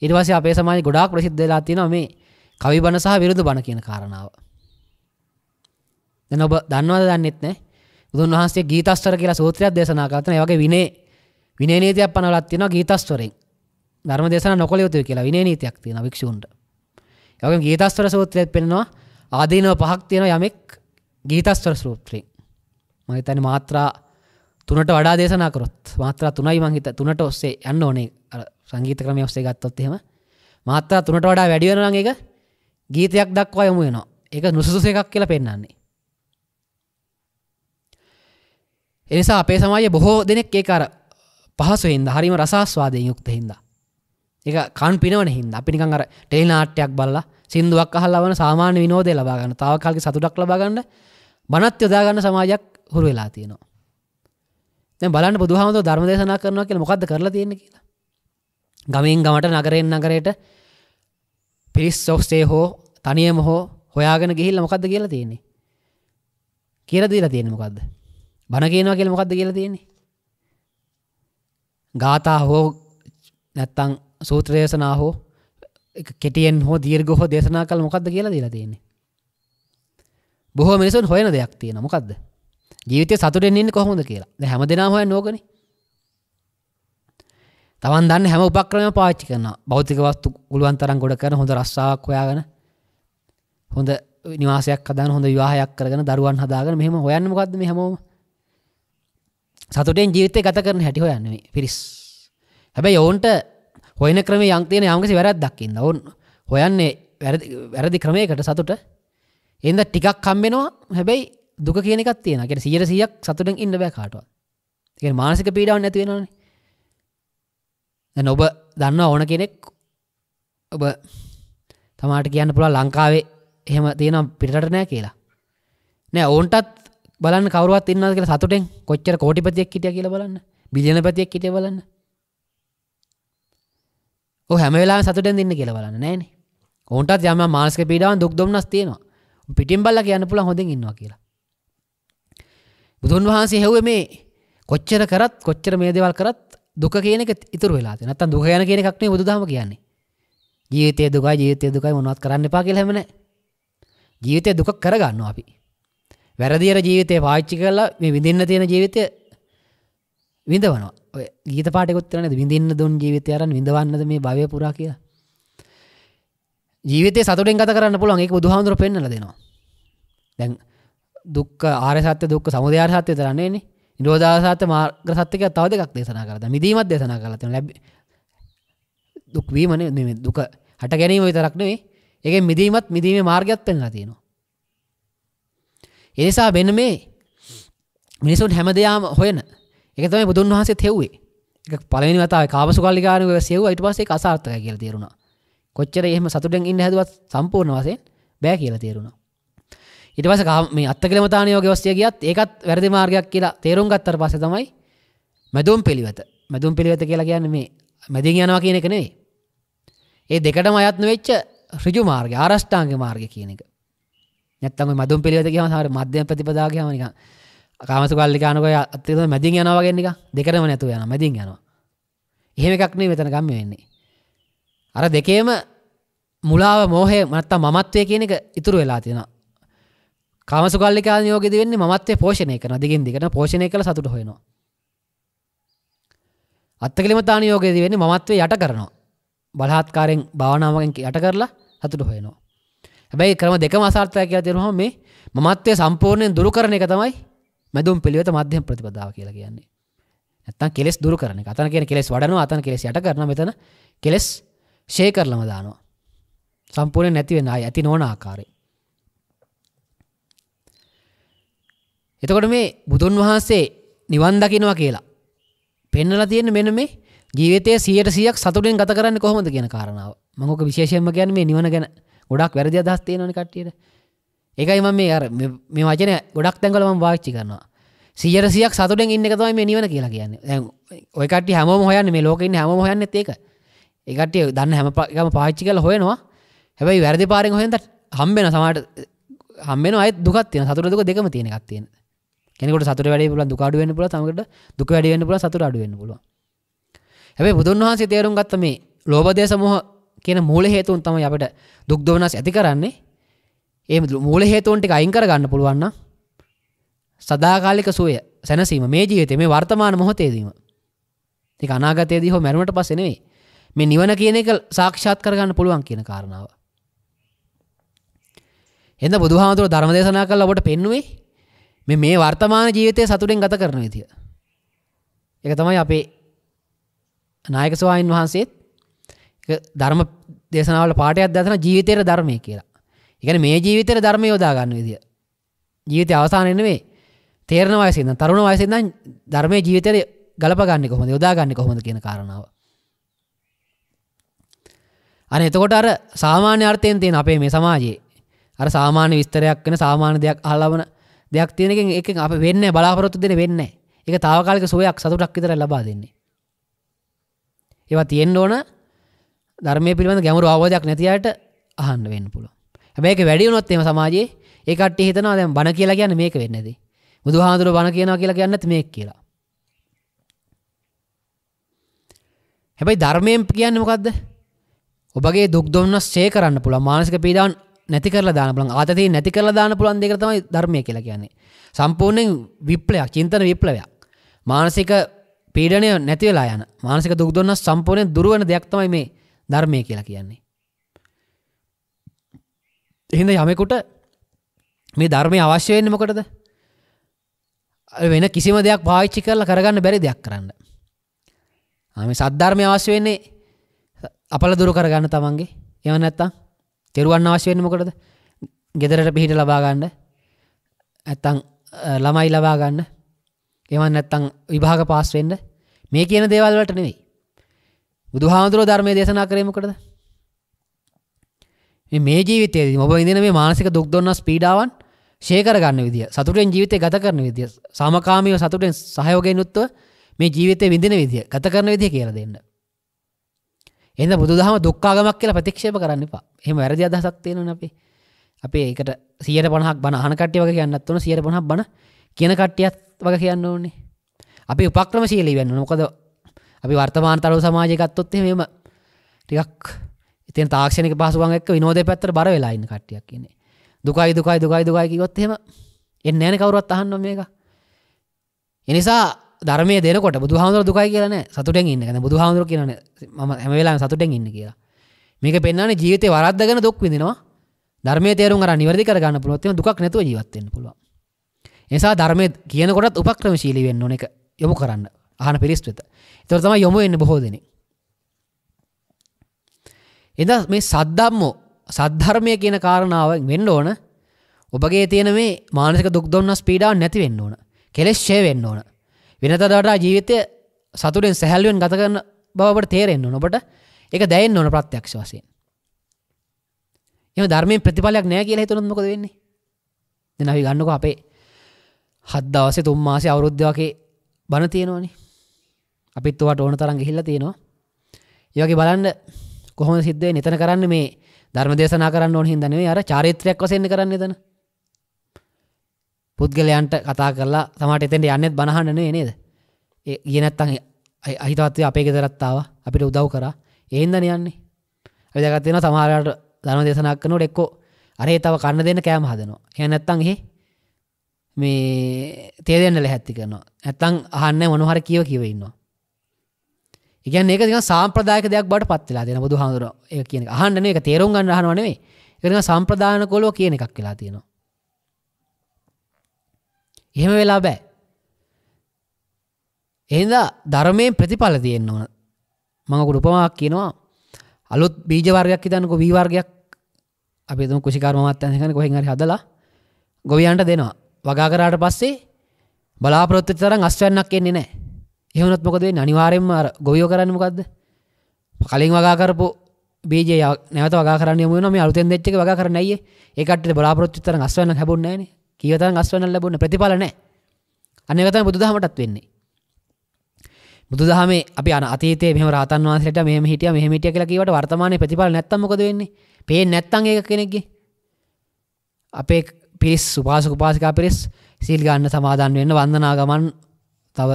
ඉරිවස අපේ සමාජ ගොඩාක් ප්‍රසිද්ධලා තින මේ කවි බණ සහ විරුද්ධ බණ කියන කාරණාව. දැන ඔබ දන්නවද දන්නෙත් නෑ බුදුන් වහන්සේ ගීතස්තර කියලා සූත්‍රයක් දේශනා කරතන වගේ විනේ විනය නීතියක් පනවලක් තියෙනවා ගීතස්වරෙන්. ධර්ම දේශනා නොකළ යුතුයි කියලා විනය නීතියක් තියෙනවා වික්ෂූන්ට. ඒ වගේම ගීතස්වර සූත්‍රයේත් පෙන්නනවා ආදීනව පහක් තියෙනවා යමෙක් ගීතස්වර සූත්‍රයෙන්. මම හිතන්නේ මාත්‍රා තුනට වඩා දේශනා කරොත් මාත්‍රා තුනයි මං හිත තුනට ඔස්සේ යන්න ඕනේ අර සංගීත ක්‍රමය ඔස්සේ ගත්තොත් එහෙම මාත්‍රා තුනට වඩා වැඩි වෙනවා නම් ඒක ගීතයක් දක්වා යමු වෙනවා. ඒක නුසුසුසු එකක් කියලා පෙන්වන්නේ. එනිසා අපේ සමාජයේ බොහෝ දෙනෙක් ඒක අර පහසු හින්ද හරිම රසස්වාදයෙන් යුක්ත හින්ද. එක කන් පිනවන හින්ද අපිනිකං අර ටෙලිනාට්‍යයක් බල්ලා සිින්දුවක් අහල්ලවන සාමාන්‍ය විනෝදය ලබාගන්න තාවකාල්ගේ සතුටක් ලබාගන්න බනත් යොදාගන්න සමාජයක් හුරු වෙලා තියෙනවා. දැන් බලන්න බුදුහාමුදුර ධර්ම දේශනා කරනවා කියලා මොකද්ද කරලා තියෙන්නේ කියලා. ගමෙන් ගමට නගරෙන් නගරයට පිරිස් ඔස්සේ හෝ තනියම හෝ හොයාගෙන ගිහිල්ලා මොකද්ද කියලා තියෙන්නේ. කියලා දීලා තියෙන්නේ මොකද්ද? බණ කියනවා කියලා මොකද්ද කියලා තියෙන්නේ? ගාථා හෝ නැත්තං සූත්‍රදේශනා හෝ කෙටියෙන් හෝ දීර්ග හෝ දේශනා කළ මොකක්ද කියලා දීලා තියෙන්නේ බොහෝ මිනිසුන් හොයන දෙයක් තියෙන මොකක්ද ජීවිතය සතුටෙන් ඉන්න කොහොමද කියලා හැම දෙනා හොය නෝගන තමන් දන්න හැම උපක්‍රම පාච්චි කරන බෞතික වස්තු පුළුවන් තරම් ගොඩ කරන හොඳ රස්සාවක් හොයාගෙන හොඳ නිවාසයක් හදන හොඳ විවාහයක් කරගෙන දරුවන් හදාගෙන මෙහෙම හොයන්න මොකක්ද මේ හැමෝම සතුටෙන් ජීවිතය ගත කරන හැටි හොයන්නේ පිරිස් හැබැයි ඔවුන්ට හොයන ක්‍රමේ යංතියන යම්කිසි වැරද්දක්කින්න ඔවුන් හොයන්නේ වැරදි ක්‍රමයකට සතුට එන්ද ටිකක් කම්බෙනවා හැබැයි දුක කියනකක් තියෙනගෙන සියර සියක් සතුටෙන් ඉන්න බෑ කාටුව එක මානසික පීඩාව නැතිවෙනන ඔබ දන්න ඕන කෙනෙක් ඔබ තමාට කියන්න පුළා ලංකාවේ එහෙම තියෙනම් පිටට නෑ කියලා නෑ ඔවුන්ටත් බලන්න කවරුවත් ඉන්න කියල සතුටෙන් කොච්චර කෝටිපතියක් කිටිය කියල බලන්න බිලියනපතියක් කිටේ බලන්න හැමලා සතුටෙන් දෙන්න කියල බලන්න නෑන ඔවන්ටත් යම මාස්ක පීඩාව දුක්දොම්න්නස් තියෙනවා පිටිම් බල්ල කියන්න පුළ හොඳ ඉන්නවා කියලා බුදුන් වහන්සේ හැව මේ කොච්චර කරත් කොච්චර මේ දෙවල් කරත් දුක කියනෙක ඉතුර වෙලා නත්තන් දුක යන කියෙන එකක්නේ බුදුදහම කියන්නේ ජීවිතය දුකයි ජීවිතය දුකයි මොනවත් කරන්න පා කියල හැමන ජීවිතය දුක කරගන්න අපි වැරදිර ජීවිතය පාච්චි කරලා මේ විඳන්න තියෙන ජීවිතය විඳවනවා ගීත පාටකුත්තරන විඳන්න දුන් ජීවිතයරන් විඳවන්නද මේ භවය පුරා කියලා ජීවිත සතුටෙන් කත කරන්න පුළුවන් එක බුදුහාමුදුර පෙන්නල දෙනවා දැන් දුක් ආරසත්‍ය දුක් සමුදයාර සත්‍යය තරන්නේන්නේ නිරෝධාසාත මාර්ග සත්‍යක තව දෙකක් දේශනා කරද මිදීමත් දේශනා කරලා තියෙනවා ලැබ දුක් වීමනේ දුක හට ගැනීම විතරක් නෙවෙයි ඒකෙන් මිදීමත් මිදීමේ මාර්ගයත් පෙන්ලා තියෙනවා එනිසා වෙන මේ මිනිසුන් හැම දෙයාම හොයන එක තමයි බුදුන් වහන්සේ තෙව්වේ එක පළවෙනි වතාවේ කාමසු කල්ලිකාරණක සෙව්වා ඊට පස්සේ ඒක අසාර්ථකයි කියලා තේරුණා. කොච්චර එහෙම සතුටෙන් ඉන්න හැදුවත් සම්පූර්ණ වශයෙන් බෑ කියලා තේරුණා. ඊට පස්සේ මේ අත්කලමතානියෝගේ වස්තිය ගියත් ඒකත් වැරදි මාර්ගයක් කියලා තේරුම් ගත්තට පස්සේ තමයි මැදුම් පිළිවෙත. මැදුම් පිළිවෙත කියලා කියන්නේ මේ මැදින් යනවා කියන එක නෙවෙයි. ඒ දෙකටම අයත් නොවෙච්ච ඍජු මාර්ගය, ආරෂ්ඨාංග මාර්ගය කියන එක. නැත්තම මදුම් පිළිවෙත කියම හර මධ්‍යම ප්‍රතිපදාගමනික කාමසු කල්ලිකානක අත්තර මැදින් යනවාගෙන්නික දෙකරම නැතු යන මැදින් යනවා එහෙම එකක්නේ මෙතන ගම්ම වෙන්නේ අර දෙකේම මුලාව මෝහය මත්තා මමත්වය කියන එක ඉතුරු වෙලා තියෙන කාමසු කල්ලිකා යෝගෙද වෙන්නේ මත්වය පෝෂණය කන දිගින් දිගට පෝෂණය කළ සතුට හොයනවා අත්තකලිම තාන යෝගෙද වෙන්නේ මත්වය යට කරනවා බලහත්කාරෙන් භාවනාවකින් යට කරලා සතුට හොයනවා හැබැයි ක්‍රම දෙක මසාර්ථය කියලා තේරුම මේ මමත්වය සම්පූර්ණයෙන් දුරු කරන එක තමයි මැදුම් පිළිවෙත මධ්‍යම ප්‍රතිපදාව කියලා කියන්නේ ඇත්තන් කෙස් දුරු කරන අතන කියෙන කෙස් වඩන අතන කෙස් යට කරන මෙතන කෙස් ෂේ කරලම දානවා සම්පූර්ණය නැතිවෙන අය ඇති නොන ආකාරය එතකොට මේ බුදුන් වහන්සේ නිවන් දකිනවා කියලා පෙන්නලා තියෙන මෙන මේ ජීවිතය සියට සියක් සතුටින් ගත කරන්න කොහොමද කියන කාරණාව මංගක විශේෂයෙන්ම ගැන මේ නිවන ගැන ගොඩක් වැරදි අදහස් තියෙනවන කට්ටියට ඒකයි මම මේ අර මේ වචන ගොඩක් තැන්කල මම භාවිච්චි කරනවා සියර සියක් සතුටෙන් ඉන්න එක තමයි මේ නිවන කියලා කියන්නේ ඔය කට්ටිය හැමෝම හොයන්නේ මේ ලෝකේ ඉන්නේ හැමෝම හොයන්නේ ඒක ඒ කට්ටිය දන්න හැම එකම පාවිච්චි කරලා හොයනවා හැබැයි වැරදි පාරෙන් හොයන දට හම්බෙන සමහරට හම්බෙන අයත් දුකක් තියෙන සතුට දුක දෙකම තියෙන එකක් තියෙන කෙනෙකුට සතුට වැඩි පුළුවන් දුක අඩු වෙන්න පුළුවන් සමහරකට දුක වැඩි වෙන්න පුළුවන් සතුට අඩු වෙන්න පුළුවන් හැබැයි බුදුන් වහන්සේ තේරුම් ගත්ත මේ ලෝභ දේශ මොහ කියන මූල හේතුන් තමයි අපට දුක් දෝනස් ඇති කරන්නේ ඒ මූල හේතුවන්ට අයින් කරගන්න පුළුවන්න සදාකාලික සුවය සැනසීම මේ ජීවිතේ මේ වර්තමාන මොහොතේදීම ඒක අනාගතයේදී හෝ මැරුණට පස්සේ නෙවෙයි මේ නිවන කියන එක සාක්ෂාත් කරගන්න පුළුවන් කියන කාරණාව එඳ බුදුහාමුදුරුවෝ ධර්ම දේශනා කළා ඔබට පෙන්වුවේ මේ මේ වර්තමාන ජීවිතයේ සතුටෙන් ගත කරන විදිය. ඒක තමයි අපේ නායක ස්වාමින් වහන්සේත් ධර්ම දේශනාවල පාටයක් දතන ජීවිතයට ධර්මය කියලා එකන මේ ජීවිතයට ධර්මය යෝදාගන්න විදිිය ජීවිතය අවසාන එනවේ තේරණ වයසින්න තරුණ වයසිදන් ධර්මය ජීවිතයට ගලපගන්න කොහොඳ යොදාගන්න කොහොඳ කියන කරනාව අන එතකොට අර සාමාන්‍ය අර්ථයෙන් තියෙන අපේ මේ සමාජයේ අර සාමාන්‍ය විස්තරයක් වෙන සාමාන්‍ය දෙයක් අල්ලවන දෙයක් තියෙනකින් එක අප වෙන්න බලාපොරොත්තු දෙන වෙන්න එක තාවකාලක සොයක් සතුටක් විතර ලබා දෙන්නේ ඒවා තියෙන්න්න ඕන ධර්මය පිළිබඳ ගැමරු අවෝදයක් නැතියට අහන්න වෙන්න පුළුව හැබැක වැඩියුනොත්තේම සමාජයේ ඒකට හිතනවා දැම් බණ කියලා කියන්න මේක වෙන්නද බුදු හාදුර බණ කියනවා කියලා කියන්නත් මේක් කියලා හැබැයි ධර්මයෙන් කියන්න මොකක්ද ඔබගේ දුක්දොන්න සේ කරන්න පුළ මානසික පීඩාවන් නැති කරලා දාන පුළන් ආතති නැති කරලා දාන පුළන් දෙක තමයි ධර්මය කියලා කියන්නේ සම්පූර්ණයෙන් විප්ලයක් චින්තන විප්ලවයක් මානසික පීඩනය නැතිවෙලා යන මානසික දුක්දොන්න සම්පූර්ණය දුරුවන දෙයක් තමයි මේ ධර්මය කියලා කියන්නේ. එහෙද යමෙකුට මේ ධර්මය අවශ්‍යයෙන් මොකටද වෙන කිසිම දෙයක් පාවිච්චි කරලා කරගන්න බැරි දෙයක් කරන්න. ආම සද්ධර්මය අවශ්‍ය වෙන්නේ අපල දුරු කරගන්න තමන්ගේ එව නැත්තම් තෙරුවන් අවශ්‍ය වෙන්නේ මොකටද? ගෙදරට පිහිට ලබා ගන්න. නැත්තම් ළමයි ලබා ගන්න. එව නැත්තම් විභාග පාස් වෙන්න. මේ කියන දේවල් වලට නෙවෙයි. බුදු හාමුදුරුව ධර්මය දේශනා කරමකටද මේ ජීවිතයේදී ඔබ ඉඳින මේ මානසික දුක් දොන්නස් පීඩාවන් ෂේ කරගන්න විදිය සතුටෙන් ජීවිතය ගත කරන විදිය සාමකාමීව සතුටෙන් සහයෝගයෙන් යුක්තව මේ ජීවිතේ විඳින විදිය ගත කරන විදිය කියලා දෙන්න. එහෙනම් බුදුදහම දුක්ඛාගමක් කියලා ප්‍රතික්ෂේප කරන්න එපා. එහෙම වැරදි අදහසක් තියෙනවනේ අපි. අපි ඒකට 150ක් බණ අහන කට්ටිය වගේ කියන්නත් ඕන 150ක් බණ කියන කට්ටියත් වගේ කියන්න ඕනේ. අපි උපක්‍රමශීලී වෙන්න ඕනේ. මොකද අපි වර්තමාන තරු සමාජයකත්තොත් මෙම ටිකක් ඉතින් තාක්ෂණක පහසුුවන් එක් විනෝද පැත්තර බර වෙලායින්න කට්ටියක් කියන්නේ දුකයි දුකයි දුකයි දුකයි කිවොත්තෙම එන්න ෑන කවරුවත් අහන්න මේක එනිසා ධර්මය දෙනකොට බුදුහාමුදුර දුකයි කියන සතුටෙන් ඉන්න ගැන බුදුහාමුදුර කියන ම හැමවෙලා සතුටෙන් ඉන්න කියලා මේක පෙන්න්නේ ජීවිතය වරද්දගෙන දුක් විදිනවා ධර්මය තේරුම් කර නිවැරදි කරගන්න පුළුවත්ම දුක් නැතුව ජීවත්වෙන්න පුළුවන් එසා ධර්මය කියනකොටත් උපක්‍රමශීලි වෙන්න ඕන එක යොමු කරන්න අහන පිරිස් වෙත තොර තම යොමු එන්න බොහෝ දෙනෙ. එදා මේ සද්ධම්මෝ සද්ධර්මය කියන කාරණාව වෙන්න ඕන ඔබගේ තියෙන මේ මානසික දුක් දොන්නස් පීඩාව නැති වෙන්න ඕන කෙලෙස් ඡය වෙන්න ඕන වෙනතට වඩා ජීවිතය සතුටෙන් සැහැල්ලුවෙන් ගත කරන බව ඔබට තේරෙන්න ඕන ඔබට ඒක දැනෙන්න ඕන ප්‍රත්‍යක්ෂ වශයෙන් එහෙම ධර්මයෙන් ප්‍රතිඵලයක් නැහැ කියලා හිතනොත් මොකද වෙන්නේ දැන් අපි ගන්නකො අපේ හත් දවසේ තුන් මාසේ අවුරුද්ද වගේ බණ තියෙනවනේ අපිත් ඔවට ඕන තරන් ගිහිල්ල තියෙනවා ඒවගේ බලන්න කොහොම සිද්ධේ නිතන කරන්න මේ ධර්ම දේශනා කරන්න ඕන හිදනේ අර චාරිත්‍රයක් වසෙන්න්න කරන්න තන පුද්ගලයන්ට කතා කරලා තමට එතෙන්ට යන්නෙත් බණහන්නනේ නේද ඒ ගනත්තන් අහිතවත්ව අපේ ගෙදරත්තාව අපිට උදව් කරා ඒන්දන යන්නේ ඇදගත්තින සමාරයට ධර්ම දේශනක් කනොට එක්කෝ අරේ තව කන්න දෙන්න කෑම හදනවා හැනැත්තන් එහි මේ තේදෙන්න්නල හැත්ති කරනවා ඇත්තං අහන්න මොනහර කියව කියවඉන්නවා ඉගැන් ඒක දින සාම්ප්‍රදායක දෙයක් බට පත්වෙලා දෙන බුදු හඳුර ඒ කියන අහන්නන එක තේරුම් ගන්න හනවනේ එකෙන සම්ප්‍රධාන කොලෝ කියන එකක් කියලා තියෙනවා එහෙම වෙලා බෑ එහිදා ධර්මයෙන් ප්‍රතිඵල තියෙන්න්න ඕන මඟකුට උපමාවක් කියනවා අලුත් බීජවර්ගයක් හිතන්නක වීවර්ගයක් අපි තුම කුසිකාරමත් ඇකන කොහෙහරි හදලා ගොවියන්ට දෙනවා වගා කරාට පස්සේ බලාපොරොත්ත තරම් අස්වැන්නක් එන්නේ නෑ එහනත් මොකදේ අනිවාරෙන්ම ගොයෝ කරන්න මොකක්ද කලින් වගාකරපු බේජය නැත වගරන ම අලුතෙන් දෙච්ච වග කරනයි ඒකට බලාපොත්තුතර අස්වන හැබුන්නන කියවත අස්වන ලැබුණ ප්‍රතිඵලනෑ අනගත බුදුදහමටත් වෙන්නේ. බුදුදහම අපි අතේ මෙම රතන් වන්සට මෙම හිටිය මෙහමිටිය කියලා කියවට වර්තමානය ප්‍රතිඵල නැත්තමකොද වෙන්නේ පේ නැත්තන් ඒ කෙනෙක්ගේ අපේ පිරිස් සුපාසක පාසිකා පිරිස් සිල් ගන්න සමාධන් වෙන්න වන්දනාගමන් තව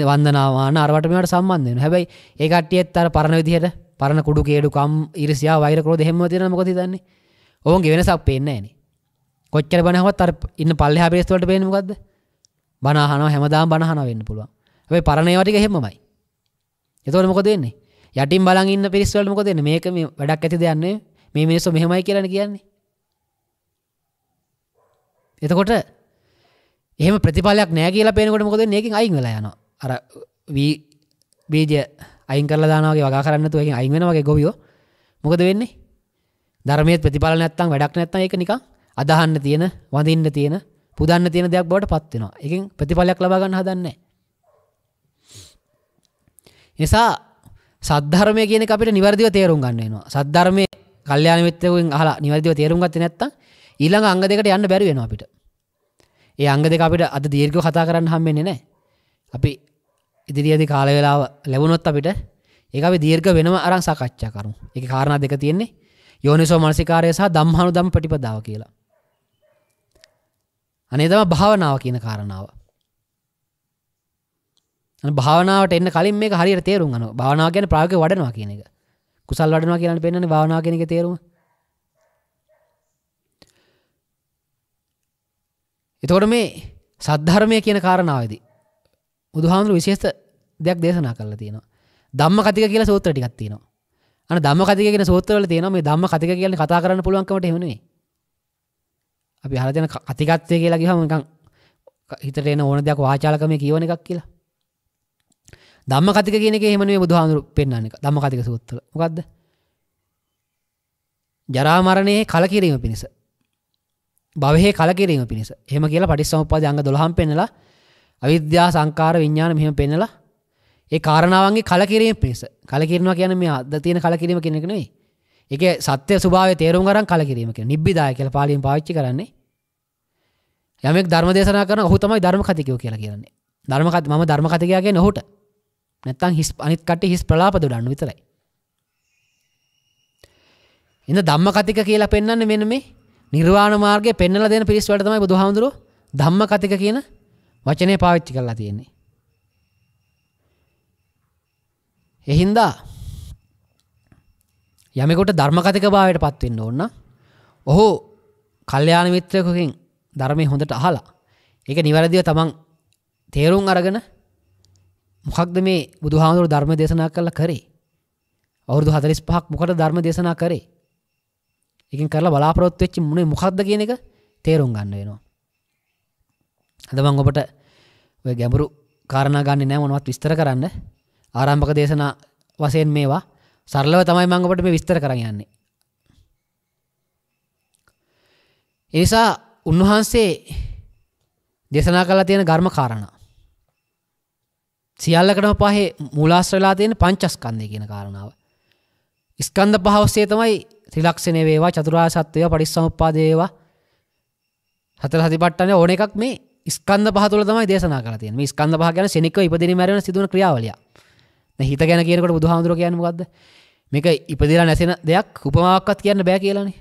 වන්දනාවාන අරවටමට සම්බන්ධයන හැබයි ඒකටියත් අර පරණ විදිහට පරණ කුඩු කේඩුකම් ඉරිසියා වෛරකරෝ දෙහෙම තින මොක දන්නේ ඔවන් ගෙනසක් පෙන්න්නේ න කොච්චර බනහවත් අර ඉන්න පල්ල හාපේස්තුවට පේනමකක්ද බනාහනව හැමදාම් බනහන වෙන්න පුළුවන් ඇයි පරණයවටික හෙමයි එතවට මොක දෙන්නේ යටින් බලන් ඉන්න පිරිස්වල මොක දෙන්න මේක මේ වැඩක් ඇති දෙයන්නේ මේ මිනිස්සු මෙහෙමයි කියලන කියන්නේ එතකොට එහෙම ප්‍රතිඵලයක් නෑ කියලා පේනකොට මොකද මේකෙන් අයින් වෙලා යනවා අර වී බීජය අයිංකර දානාවගේ වගා කරන්න තුවකින් අයිවෙනවගේ ගොවියෝ මොකද වෙන්නේ ධර්මය ප්‍රතිඵල නැත්තම් වැඩක් නැත්තම් එක නිකං අදහන්න තියෙන වඳන්න තියෙන පුදන්න තියෙන දෙයක් බවට පත්වෙනවා එකින් ප්‍රතිඵලයක් ලබාගන්න හදන්නේ නිසා සද්ධර්මය කියන අපිට නිවැරදිව තේරුම් ගන්නනවා සද්ධර්මය කල්්‍යයාන විත්තකුවෙන් හලා නිවැරදිව තේරුම් ගත්ත නැත්තම් ඊළඟ අංග දෙකට යන්න බැරි වෙන අපිට ඒ අංග දෙක අපිට අද දීර්ග කතා කරන්න හම්මෙන්නේ නෑ අපි ඉදිරිියදි කාලවෙලා ලැබුණොත් අපිට ඒ අපි දීර්ග වෙනම අරං සාකච්ඡා කරු එක කාරණ දෙක තියෙන්නේ යෝනිසෝ මනසිකාරය සහ දම්හනු දම් පටිපදාව කියලා අනේ තම භාවනාව කියන කාරණාව භාවනාවට එන්න කලින් මේ හරි තේරුම් අන භාවනාව ගැන ප්‍රාග වඩනවා කියන එක කුසල් වඩනවා කියන්න පෙන්න්න භාවනා කෙනෙක තේරුම එතකොට මේ සද්ධර්මය කියන කාරණාවදී බුදුහාමුදුරු විශේෂ දෙයක් දේශනා කරලා තියෙනවා ධම්ම කතික කියලා සූත්‍ර ටිකක් තියෙනවා අන ධම්ම කතික කියන සූත්‍රවල තියෙනවා මේ ධම්ම කතික කියන්නේ කතා කරන්න පුළුවන්කමට එහෙම නෙවෙයි අපි අහලා තියෙන කතිකත්වය කියලා කිව්වම නිකන් හිතට එන ඕන දෙයක් වාචාලකමේ කියවන එකක් කියලා ධම්ම කතික කියන එක එහෙම නෙවෙයි බුදුහාමුදුරු පෙන්වන්නේ ධම්ම කතික සූත්‍ර මොකද්ද ජරා මරණයේ කලකිරීම පිණිස භවයේ කලකිරීම පිණිස එහෙම කියලා පටිච්චසමුප්පාද අංග 12න් පෙන්නලා අවිද්‍යා සංකාර විඤ්ඥාන මෙහම පෙන්නලා ඒ කාරණාවන්ගේ කලකිරීම පිස කලකිරනවා කියන මේ අද තියෙන කලකිරීම කෙනෙක් නෙයි එක සත්‍ය ස්භාව තේරුම් කරන් කලකිරීමක නිබ්බිදාය කියල පාලින් පාච්චි කරන්නේ යමෙක් ධර්ම දේශනා කරන ඔහු තමයි ධර්ම කතිකයෝ කියලා කියන්නේ ධර්මකත් ම ධර්ම කතිකයාගේ නොහුට නැත්තං හිස් අනිත්කට හිස් ප්‍රලාප දුඩන්න විතරයි එඳ ධම්ම කතික කියලා පෙන්න්න මෙන මේ නිර්වාණ මාර්ගය පෙන්නල දෙන පිරිස්වලටමයි බුදුහාමුදුරුව ධම්ම කතික කියන වචනය පාවිච්චි කරලා තියෙන්නේ. එහින්දා යමෙකුට ධර්මකතික භාවයට පත්වෙන්න ඕන්න ඔහු කල්්‍යයාන මිත්‍රයකකින් ධර්මය හොඳට අහලා එක නිවැරදිව තමන් තේරුම් අරගෙන මොකක්ද මේ බුදුහාමුදුරු ධර්ම දේශනා කරලා කරේ අවුරදු හතරිස් පහක් මොකට ධර්ම දේශනා කරේ එකින් කරලා බලාපොරොත්තු වෙච්චි මුණේ මොකක්ද කියන එක තේරුම් ගන්න වෙනවා ඇදමං ඔබට ඔය ගැඹුරු කාරණ ගන්න නෑ මොනවත් විස්තර කරන්න ආරම්භක දේශනා වසයෙන් මේවා සරලව තමයි මංගපට මේ විස්තර කරගන්නේ. එනිසා උන්වහන්සේ දේශනා කලා තියෙන ගර්ම කාරණ. සියල්ලකටම පහේ මුලාස්ත්‍රලා තියෙන පංචස්කන්දය කියන කාරණාව. ඉස්කන්ධ පහවස්සේ තමයි ත්‍රිලක්ෂණය වේවා චතුරා සත්වය පටිස්සම උපාදේවා හතර සතිපට්ටන ඕන එකක් මේ ස්කන්ද පහතුල තමයි දේශනා කරතිය මේ ස්කන්ද පහ ගැන සෙනෙක ඉපදිරි මැරෙන සිදුවන ක්‍රියාවලිය හිත ගැන කියනකට බුදුහාමුදුර කියන්න මොකක්ද මේක ඉපදිලා නැසෙන දෙයක් උපමාවක්කත් කියන්න බෑ කියලනේ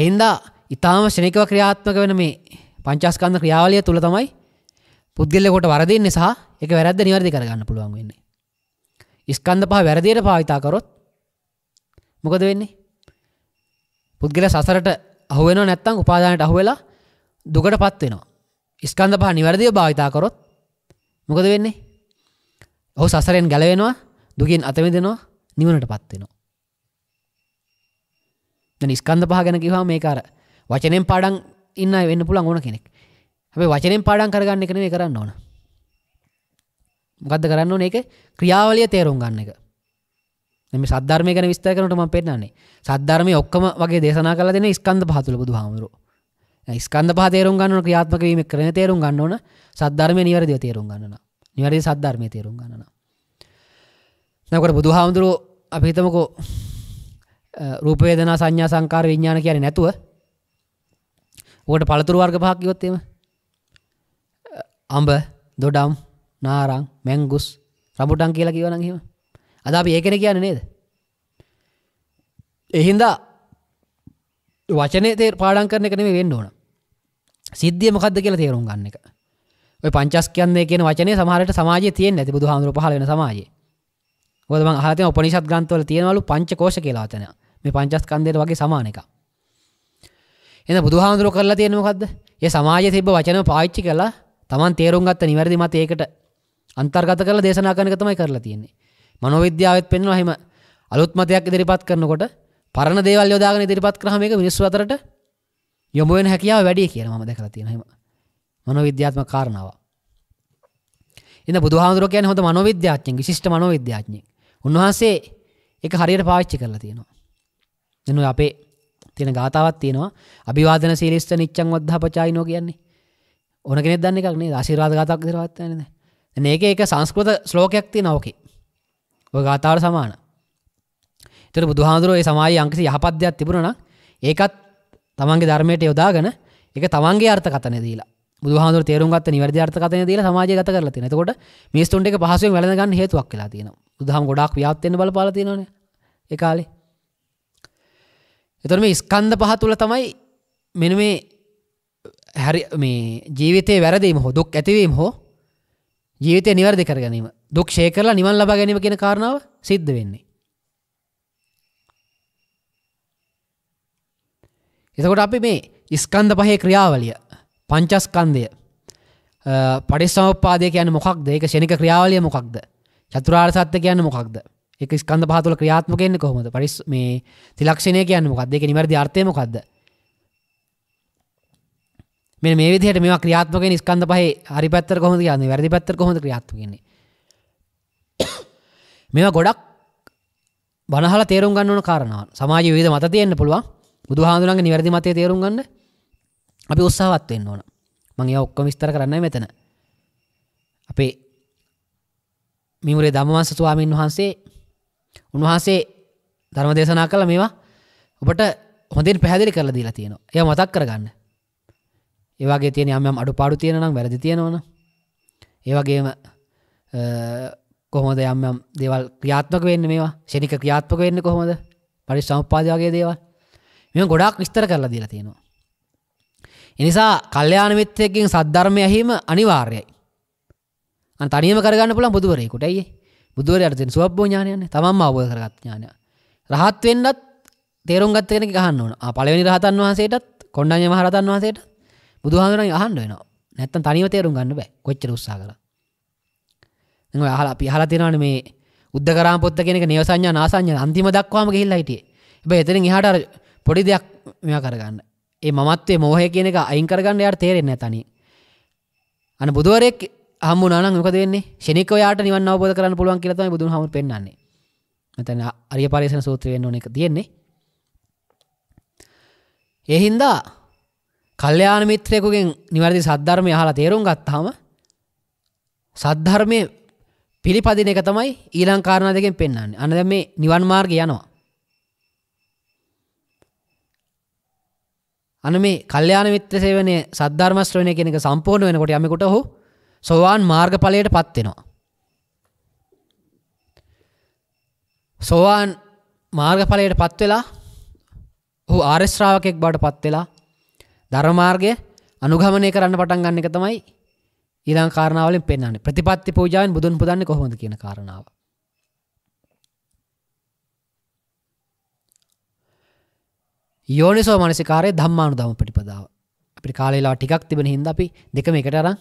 එහින්දා ඉතාම ශනිකව ක්‍රියාත්මක වෙන මේ පංචස්කන්ද ක්‍රියාවලිය තුළ තමයි පුද්ගල්ලකොට වරදින්නේ සහ එක වැරද්ද නිවැරදි කරගන්න පුළුවන් වෙන්නේ ඉස්කන්ද පහ වැරදියට පාවිතා කරොත් මොකද වෙන්නේ පුද්ගල සසරට අහුවෙන නැත්තං උපාදානයට අහුවෙලා දුකට පත් වෙනවා. ස්කන්ධ පහ නිවැරදිව භාවිතා කරොත් මොකද වෙන්නේ? ඔහු සසරෙන් ගැලවෙනවා, දුකින් අත මිදෙනවා, නිවනට පත් වෙනවා. දැන් ස්කන්ධ පහ ගැන කිව්වම මේක අර වචනෙන් පාඩම් ඉන්න අය වෙන්න පුළුවන් ඕන කෙනෙක්. හැබැයි වචනෙන් පාඩම් කරගන්න එක නෙමෙයි කරන්න ඕන. මොකද්ද කරන්න ඕනේ? ඒක ක්‍රියාවලිය තේරුම් ගන්න එක. මේ සද්ධර්මය ගැන විස්තර කරනකොට මම පෙන්නන්නේ. සද්ධර්මයේ ඔක්කොම වගේ දේශනා කරලා දෙන ස්කන්ධ පහ තුල බුදුහාමුදුරුවෝ. ස්කන්ධ පහ තේරුම් ගන්නන ක්‍රියාත්මක වීම කරන තේරුම් ගන්න ඕන සද්ධර්මය නිවැරදිව තේරුම් ගන්නන නිවැරදි සද්ධර්මය තේරුම් ගන්නන නකට බුදු හාමුදුරුව අපි හිතමකෝ රූපේදනා සංඥා සංකාර විඤ්ඥාන කියන නැතුව ඕට පළතුරු වර්ග පහකිවොත්තේම අම්බ දොඩම් නාරං මැංගුස් රබුටන් කියලා කියවනගීම අද අපි ඒකෙන කියන නේද එහින්දා වචනය තේ පාඩන් කරන එකනේ වෙන්න ඕන සිද්ධිය මොකක්ද කියලා තේරුම් ගන්න එක ඔය පංචස් කියන්නේ කියන වචනේ සමහරට සමාජයේ තියෙන ඇති බුදුහාමුදුර පහළ වෙන සමාජයේ. මොකද මම අහලා තියෙන උපනිෂද් ග්‍රන්ථවල තියෙනවලු පංචකෝෂ කියලා වචනය. මේ පංචස්කන්ධයට වගේ සමාන එකක්. එහෙනම් බුදුහාමුදුර කරලා තියෙන්නේ මොකද්ද? මේ සමාජයේ තිබ්බ වචනම පාවිච්චි කරලා Taman තේරුම් ගත්ත නිවැරදි මත ඒකට අන්තර්ගත කරලා දේශනා කරන එක තමයි කරලා තියෙන්නේ. මනෝවිද්‍යාවෙත් පෙන්වනවා එහෙම අලුත් මතයක් ඉදිරිපත් කරනකොට පරණ දේවල් යොදාගෙන ඉදිරිපත් කරාම මේක මිනිස්සු අතරට යොමුුවෙන් හැකියාව වැඩිය කියන ම දැකර තියෙනීම මනො විද්‍යාත්ම කාරණාව ඉන්න බුදුහාදුර කියන හොඳ මනො විද්‍යාඥ විශිෂ්ට මනො විද්‍යාඥය උන්වහන්සේ එක හරියට පාච්චි කරලා තියෙනවා එනු අපේ තියෙන ගාතාවත් තියෙනවා අභිවාදන සිරිස්ත නිච්චං වද්ධ පචායිනෝ කියන්නේ ඕන කෙනෙ දන්න එකක්නේ ආශිර්වාද ගතක් දිරවත්වනද ඒක එක සංස්කෘත ශ්ලෝකයක් තියෙන ඕකේ ඔය ගාතාවට සමාන තර බුදුහාදුරෝ සමායි අංකිසි යහපද්‍යයක් තිබුණන ඒකත් තමන්ගේ ධර්මයට යොදාගෙන එක තමන්ගේ අර්ථකතන දීලා බුදුහාදුර තේරුම්ගත් නිවැරදි අර්ථකතන දීලා සමාජය ගත කරලා තියෙනවා. එතකොට මිනිස්සුන්ට එක පහසුවෙන් වැළඳ ගන්න හේතුවක් වෙලා තියෙනවා. බුදුහාම ගොඩාක් ව්‍යාප්ත වෙන්න බලපාලා තියෙනවානේ. ඒ කාලේ. එතකොට මේ ස්කන්ධ පහ තුල තමයි මෙන්න මේ හැරි මේ ජීවිතේ වැරදීම හෝ දුක් ඇතිවීම හෝ ජීවිතය නිවැරදි කර ගැනීම දුක් ෂේ කරලා නිවන් ලබා ගැනීම කියන කාරණාව සිද්ධ වෙන්නේ. එතකොට අපි මේ ඉස්කන්ධ පහේ ක්‍රියාවලිය පංචස්කන්දය පඩිස්සමපාදය කියන මොකක් දෙක ෂනික ක්‍රියාවලිය මොකක්ද චතුරාර් සත්‍ය කියන්න මොකක්ද එක ස්කන්ධ පහතුල ක්‍රියාත්මකෙන්න්න කොහොමද පරිස් මේ තිලක්ෂණය කියන්න මොකක් දෙක නිවැරදි අර්ථයමකක්ද මේ මේ විදිහට මේ ක්‍රියාත්මකෙන් ස්කන්ධ පහේ හරි පැත්තර කොහොද කියන්නේ වැරදි පැත්තර කොහොද ක්‍රියාත්මකෙන්නේ මේවා ගොඩක් බනහලා තේරුම් ගන්න ඕන කාරණා සමාජ විවිධ මත තියෙන්න පුළුවන් බුදු හාදුරන්ගේ නිවැරදි මතය තේරුම් ගන්න අපි උත්සාහවත් වෙන්න ඕන මං ඒ ඔක්කොම විස්තර කරන්න මෙතන අපේ මිමුරේ ධම්මවංශ ස්වාමීන් වහන්සේ උන්වහන්සේ ධර්ම දේශනා කළ මේවා ඔබට හොඳින් පැහැදිලි කරලා දීලා තියෙනවා. ඒක මතක් කරගන්න. ඒ වගේ තියෙන යම් යම් අඩුපාඩු තියෙන නම් වැරදි තියෙනවනම් ඒ වගේම කොහොමද යම් යම් දේවල් ක්‍රියාත්මක වෙන්නේ මේවා? ශනික ක්‍රියාත්මක වෙන්නේ කොහොමද? පරිසම්පාද වගේ දේවල්. මෙ ගොඩක් විස්තර කරලා දීලා තියෙනවා. එනිසා කල්්‍යයාන මිත්‍රයකින් සද්ධර්මය ඇහිම අනිවාර්යයි. අන් තනියම කරගන්න පුළන් බුදුවරයෙකුට ඇයි බුදුවරයට තින සුවබ්බෝ ඥානයන තමම අවබෝධ කරගත් ඥානය. රහත් වෙන්නත් තේරුම් ගත් කෙනෙක් ගහන්න ඕන. පළවෙනි රහතන් වහන්සේටත් කොණ්ඩඤ්ඤ මහරහතන් වහන්සේට බුදුහාමුදුරන් අහන්න වෙනවා. නැත්තම් තනියම තේරුම් ගන්න බෑ. කොච්චර උත්සාහ කළා. දැන් ඔය අහලා අපි අහලා තියෙනවානේ මේ උද්දකරාම පොත්ත කියන එක නේව සංඥා නා සංඥා අන්තිම දක්වාම ගිහිල්ලා හිටියේ. හැබැයි එතනින් එහාට අර පොඩි දෙයක් මෙයා කරගන්න ඒ මත්වේ මෝහය කියන එක අයින් කරගන්න යාට තේරෙන්න තනි අන බුදුවරෙක් හම න ක දෙන්නේ ශනික යාට නිවන්න අවබෝධ කරන්න පුළුවන් කියලතම බුදු හම පෙන්න්නේ මෙතන අරිය පරිසන සූත්‍රයෙන් ඕන එක තියෙන්නේ එහින්දා කල්්‍යයාන මිත්‍රයකුගෙන් නිවැරදි සද්ධර්මය හලා තේරුම් ගත්තාම සද්ධර්මය පිළිපදින එක තමයි ඊලංකාරණ දෙකෙන් පෙන්න්නේ අනද මේ නිවන් මාර්ග යනවා අන මේ කල්්‍යයාන මිත්‍ර සේවනය සද්ධර්මශ්‍රවණය කෙනෙක සම්පූර්ණ වෙනකොට යමකොට හෝ සෝවාන් මාර්ගඵලයට පත්වෙනවා. සෝවාන් මාර්ගඵලයට පත්වෙලා හු ආර්ශ්‍රාවකෙක් බඩ පත්වෙලා ධර්මාර්ගය අනුගමනය කරන්න පටන් ගන්න එක තමයි ඊළං කාරණාවලින් පෙන්න්නේ ප්‍රතිපත්ති පූජාවෙන් බුදුන් පුදන්නේ කොහොමද කියන කාරණාව. යෝනිසෝ මනසිකාරය දම්මානු දම පිපදාව අපි කාලේලා ටිකක් තිබෙන හිද අපි දෙකම එකට අරං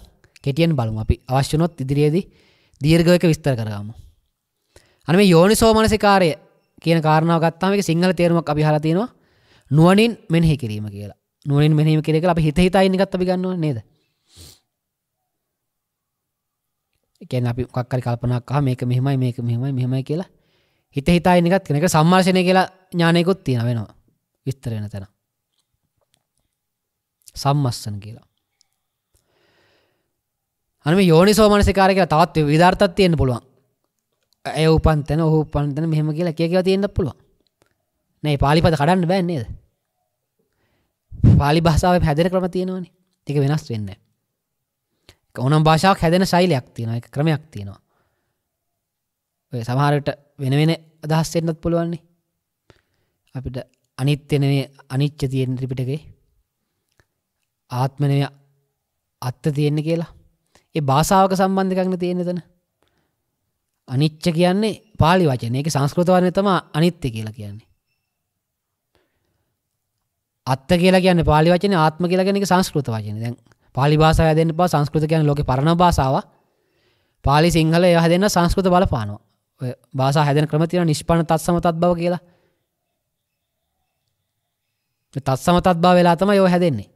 කෙටියෙන් බලමු අපි අවශ්‍යනොත් ඉදිරියේදී දීර්ගයක විස්තර කරගම. අනම යෝනිසෝ මනසිකාරය කියන කාරණාව ගත්තාම එක සිංහල තේරුමක් අපි හරතියෙනවා නුවනින් මෙහි කිරීම කියලා නුවනින් මෙහම කිරෙක අප හිත හිතයින්න ගත්ත පිගන්නවා නේද එකැන් අපි කක්කරි කල්පනක්හ මේක මෙහමයි මේක මෙහමයි මෙහමයි කියලා හිත හිතායිනිකත් කෙනෙක සම්මාර්ශනය කියලා ඥානයකුත් තියෙන වෙනවා විස්තර වෙන තැන. සම්මස්සන කියලා. අනම යෝනිසෝ මනසිකාරය කියලා තවත් විධාර්ථයක් තියෙන්න පුළුවන්. ඇය උපන් තැන ඔහු උපන් තැන මෙහෙම කියලා කිය කියලා තියෙන්න පුළුවන්. නෑ පාලි පද කඩන්න බෑ නේද? පාලි භාෂාවේ හැදෙන ක්‍රම තියෙනවනේ. ඒක වෙනස් වෙන්නේ නැහැ. ඕනම් භාෂාවක් හැදෙන ශෛලයක් තියෙනවා. ඒක ක්‍රමයක් තියෙනවා. ඔය සමහරට වෙන වෙන අදහස් එන්නත් පුළුවන්නේ. අපිට අනිත්‍යනේ අනිච්ච තියෙන ත්‍රිපිටකේ ආත්මනේ අත්ත තියෙන්නේ කියලා. ඒ භාෂාවක සම්බන්ධ එකක්නේ තියෙන්නේ එතන. අනිච්ච කියන්නේ පාලි වචනේ. ඒක සංස්කෘත වචනේ තමයි අනිත්‍ය කියලා කියන්නේ. අත්ත කියලා කියන්නේ පාලි වචනේ ආත්ම කියලා කියන්නේ සංස්කෘත වචනේ. දැන් පාලි භාෂාව හැදෙන්න බා සංස්කෘත කියන්නේ ලෝකේ පරණ භාෂාව. පාලි සිංහල ඒවා හැදෙන්න සංස්කෘත බලපානවා. ඔය භාෂා හැදෙන ක්‍රම තියෙනවා නිෂ්පන්න තත්සම තත්බව කියලා. තත්සම තත්බා වෙලා තම යෝ හැදෙන්නේ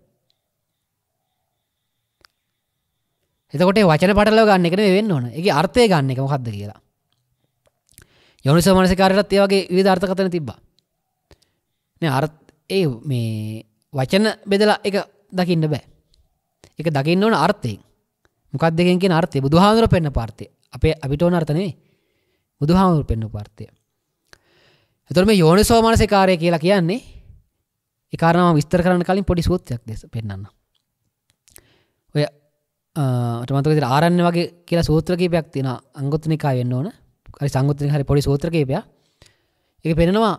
එතකොට වචන පටල ගන්න එකන වෙන්න ඕන එක අර්ථය ගන්න එක මොහක්ද කියලා යොනිස මනසිකාරයටත් ඒවගේ විධර්ථකතන තිබ්බා අර්ත් ඒ මේ වචන බෙදලා එක දකින්න බෑ එක දකින්න ඕන අර්ථයෙන් මොකක් දෙකෙන් අර්ථය බුදුහාමුදුර පෙන්න්න පාර්ථය අපේ අපිට ඕන අර්ථනේ බුදුහාමුදුර පෙන්න්න පාර්ථය එතුර මේ යෝනිසෝමනසිකාරය කියලා කියන්නේ එකරම විස්තර කරන කලින් පොඩි සූත්‍රයක් දෙස පෙන්න්න ඔය ටමතක ආරන්න වගේ කියලා සූත්‍රකීපයක් තින අංගොත්නිකා වෙන්න ඕන කරි සංගුත්තින හරි පොඩි සූත්‍රකීපය එක පෙනෙනවා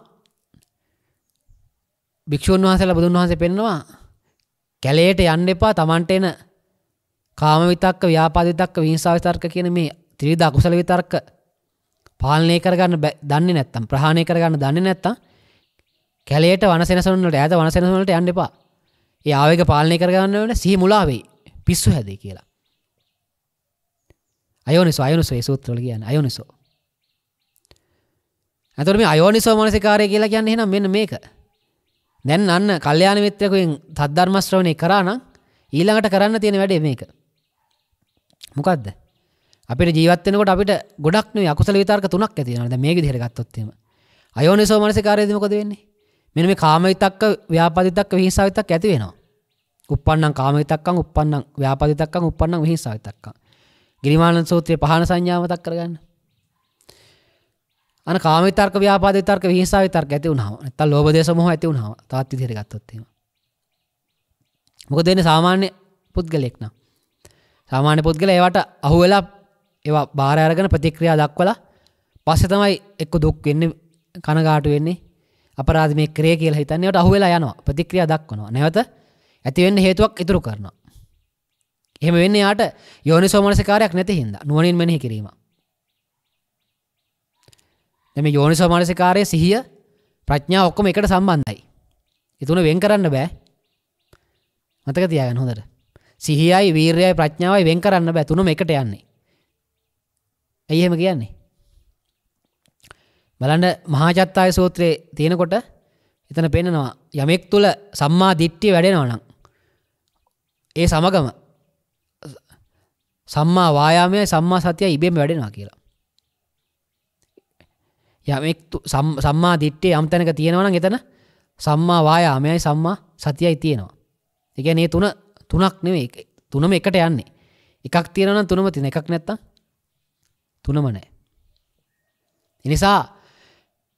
භික්‍ෂූන් වහසල බුදුන් වහස පෙන්නවා කැලේට යන්න එපා තමන්ට එන කාම විතක්ක ව්‍යාපාදිතක්ක වීංසා විතර්ක කියන මේ ත්‍රීද අකුසල විතර්ක පාලනය කරගන්න දන්නේ නැත්තම් ප්‍රහණය කරගන්න දන්නේ නැත්තම් කැලේට වනසෙනසුන්ට ඇත වනසෙනසුනට යන්න එපා ඒ ආවක පාලනය කරගන්න වන සහි මුලාවෙයි පිස්සු හැදේ කියලා අයෝනිසු අයුනුසු සූත්‍රල කියන්න අයුනිසෝ ඇතුරම අයෝනිසෝ මනසිකාරය කියලා කියන්න හෙනම් මෙන්න මේක දැන් අන්න කල්්‍යයාන මිත්‍රකුවෙන් තද්ධර්මශ්‍රවණය කරානම් ඊළඟට කරන්න තියෙන වැඩේ මේක මොකක්ද අපිට ජීවත්වෙනකොට අපිට ගොඩක් අකුසල විතාර්ක තුනක් ඇතිනට මේ දිහරගත්තොත්තේම අයෝනිසෝ මනසිකාරයදමකොද වෙන්නේ මෙන්න මේ කාම විතක්ක ව්‍යාපාද විතක්ක විහිංසාව විතක්ක ඇති වෙනවා. uppannam kaama vitakkan uppannam ව්‍යාපාද විතක්කන් uppannam විහිංසාව විතක්කන්. ගිරිමානන්ද සූත්‍රයේ පහන සංඥාව මතක් කරගන්න. අන කාම විතර්ක ව්‍යාපාද විතර්ක විහිංසාව විතර්ක ඇති වුණාම නැත්තම් ලෝභ දේශ මොහ ඇති වුණාම තාත් විදිහට ගත්තොත් එහෙම. මොකද වෙන්නේ සාමාන්‍ය පුද්ගලයෙක් නම්. සාමාන්‍ය පුද්ගලයා ඒවට අහු වෙලා ඒවා බාර අරගෙන ප්‍රතික්‍රියා දක්වලා පස්සේ තමයි එක්ක දුක් වෙන්නේ කනගාටු වෙන්නේ අපරාධ මේ ක්‍රේ කියලා හිතන්නේට අහුවෙලා යනවා ප්‍රතික්‍රියා දක්වනවා නැවත ඇතිවෙන්න හේතුවක් ඉතුරු කරනවා. එහෙම වෙන්නේ යාට යෝනිසෝමනසිකාරයක් නැති හින්දා නුවණින් මෙනෙහි කිරීම. මේ යෝනිසෝමනසිකාරයේ සිහිය ප්‍රඥා ඔක්කොම එකට සම්බන්ධයි. ඒ තුන වෙන් කරන්න බෑ. මතක තියාගන්න හොඳට. සිහියයි වීරයයි ප්‍රඥාවයි වෙන් කරන්න බෑ තුනම එකට යන්නේ. ඇයි එහෙම කියන්නේ? බලන්ඩ මහාචත්තාය සූත්‍රයේ තියෙනකොට එතන පෙන්නනවා යමෙක් තුළ සම්මා දිට්ටිය වැඩෙනවනම්. ඒ සමගම සම්මා වායාමය සම්මා සතිය ඉබේම වැඩෙනවා කියලා. යමෙක් සම්මා දිට්ටේ අම්තැනක තියෙනවනම් එතන සම්මා වායාමයයි සම්මා සතියයි තියෙනවා. එකැන ඒ තුන තුනක් නෙවේ තුනම එකට යන්නේ එකක් තියෙනවනම් තුනම තින එකක් නැත්තම් තුනම නෑ. එනිසා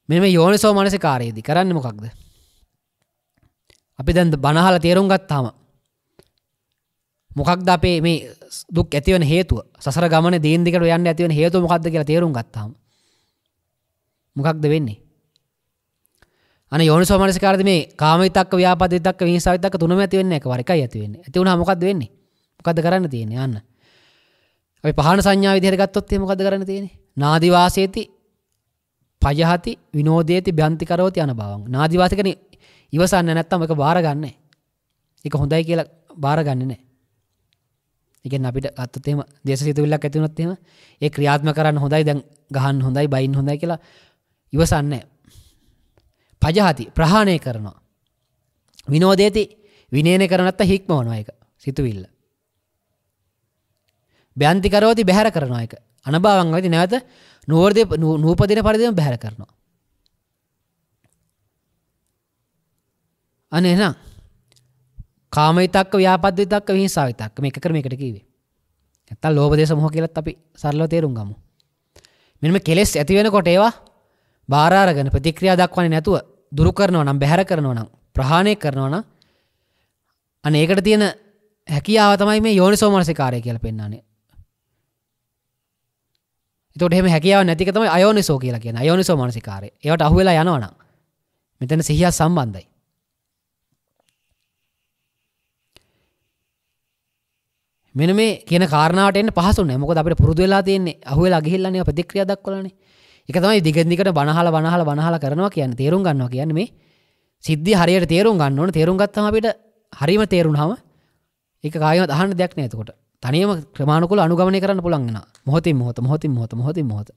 මෙම යෝනිසෝ මනස කාරයේදී කරන්න මොකක්ද අපි දැන්ද බනහල තේරුම් ගත්තාම මොකක්ද අපේ මේ දුක් ඇතිවන හේතුව සසර ගමන දේන්දිකට යන්න ඇතිවන හේතු මොකක්ද කියලා තේරුම් ගත්තාම මොකක්ද වෙන්නේ අන යෝනිසෝ මනසිකාරද මේ කාමිතක්ක ව්‍යාපදිතක්ක විනිසාවිතක්ක තුනම ඇති වෙන්නේ නැහැ වරිකයි ඇති වෙන්නේ ඇති වුණා මොකක්ද වෙන්නේ මොකක්ද කරන්න තියෙන්නේ අන්න අපි පහන සංඥා විදිහට ගත්තොත් එහෙනම් මොකක්ද කරන්න තියෙන්නේ නාදිවාසේති පජහති විනෝදේති භ්‍යන්තිකරෝති යන බවන් නාදිවාස කියන්නේ ඉවසන්න නැත්තම් ඒක බාරගන්න ඒක හොඳයි කියලා බාරගන්නේ නැහැ. ඒ කියන්නේ අපිට අත්තත් එහෙම දේශ සිතුවිල්ලක් ඇති වුණොත් එහෙම ඒ ක්‍රියාත්මක කරන්න හොඳයි දැන් ගහන්න හොඳයි බයින් හොඳයි කියලා ඉවසන්නේ පජහති ප්‍රහාණය කරනවා. විනෝදේති විනේන කරනත්ත හික්මවනවා ඒක සිතුවිල්ල. භ්‍යන්තිකරෝති බැහැර කරනවා ඒක අනභාවන් වෙති නැවත නුවර්දය නූපදින පරිදිම බැහැර කරනවා. අන එනම් කාමයිතක්ක ව්‍යාපද විතක්ක විහිසා විතක්ක මේ එක කර මේකට කිවේ. ඇත්තල් ලෝබදේ සමහ කියලත් අපි සරලව තේරුම් ගමු. මෙම කෙලෙස් ඇතිවෙන කොට ඒවා භාරාරගෙන ප්‍රතික්‍රියා දක්වන්නේ නැතුව දුරු කරනවා නම් බැහැර කරනවා නම් ප්‍රහාණය කරනවා නම් අනේකට තියෙන හැකියාව තමයි මේ යෝනිසෝමනසිකාරය කියලා පෙන්වන්නේ. තොට එම හැකියාව නැතිකතම අයෝනිසෝ කියලා කියන අයෝනිසෝ මනසිකාරය ඒට අහුවෙලා යනවන මෙතන සිහිය සම්බන්ධයි මෙන මේ කියන කාරණට පහසුන මොක අපට පුරදු වෙලා තියන්නේ අහුවෙලා ගිහිල්ලන්නේ ප්‍රතික්‍රියා දක්වලනේ එක තමයි දිගදිකට බනහල බනහල බනහල කරනවා කියන්න තේරුම් ගන්නවා කියන්න මේ සිද්ධි හරියට තේරුම් ගන්න ඕන තේරුම් ගත්තම අපිට හරිම තේරුණාම එක කායම අහන්න දෙයක් නෑතකොට තනියම ක්‍රමාණුකුල අනුගමනය කරන්න පුළන්ගෙන මොහොතින් මොහොත මොහොතින් මොහොත මොහොතින් මොහොත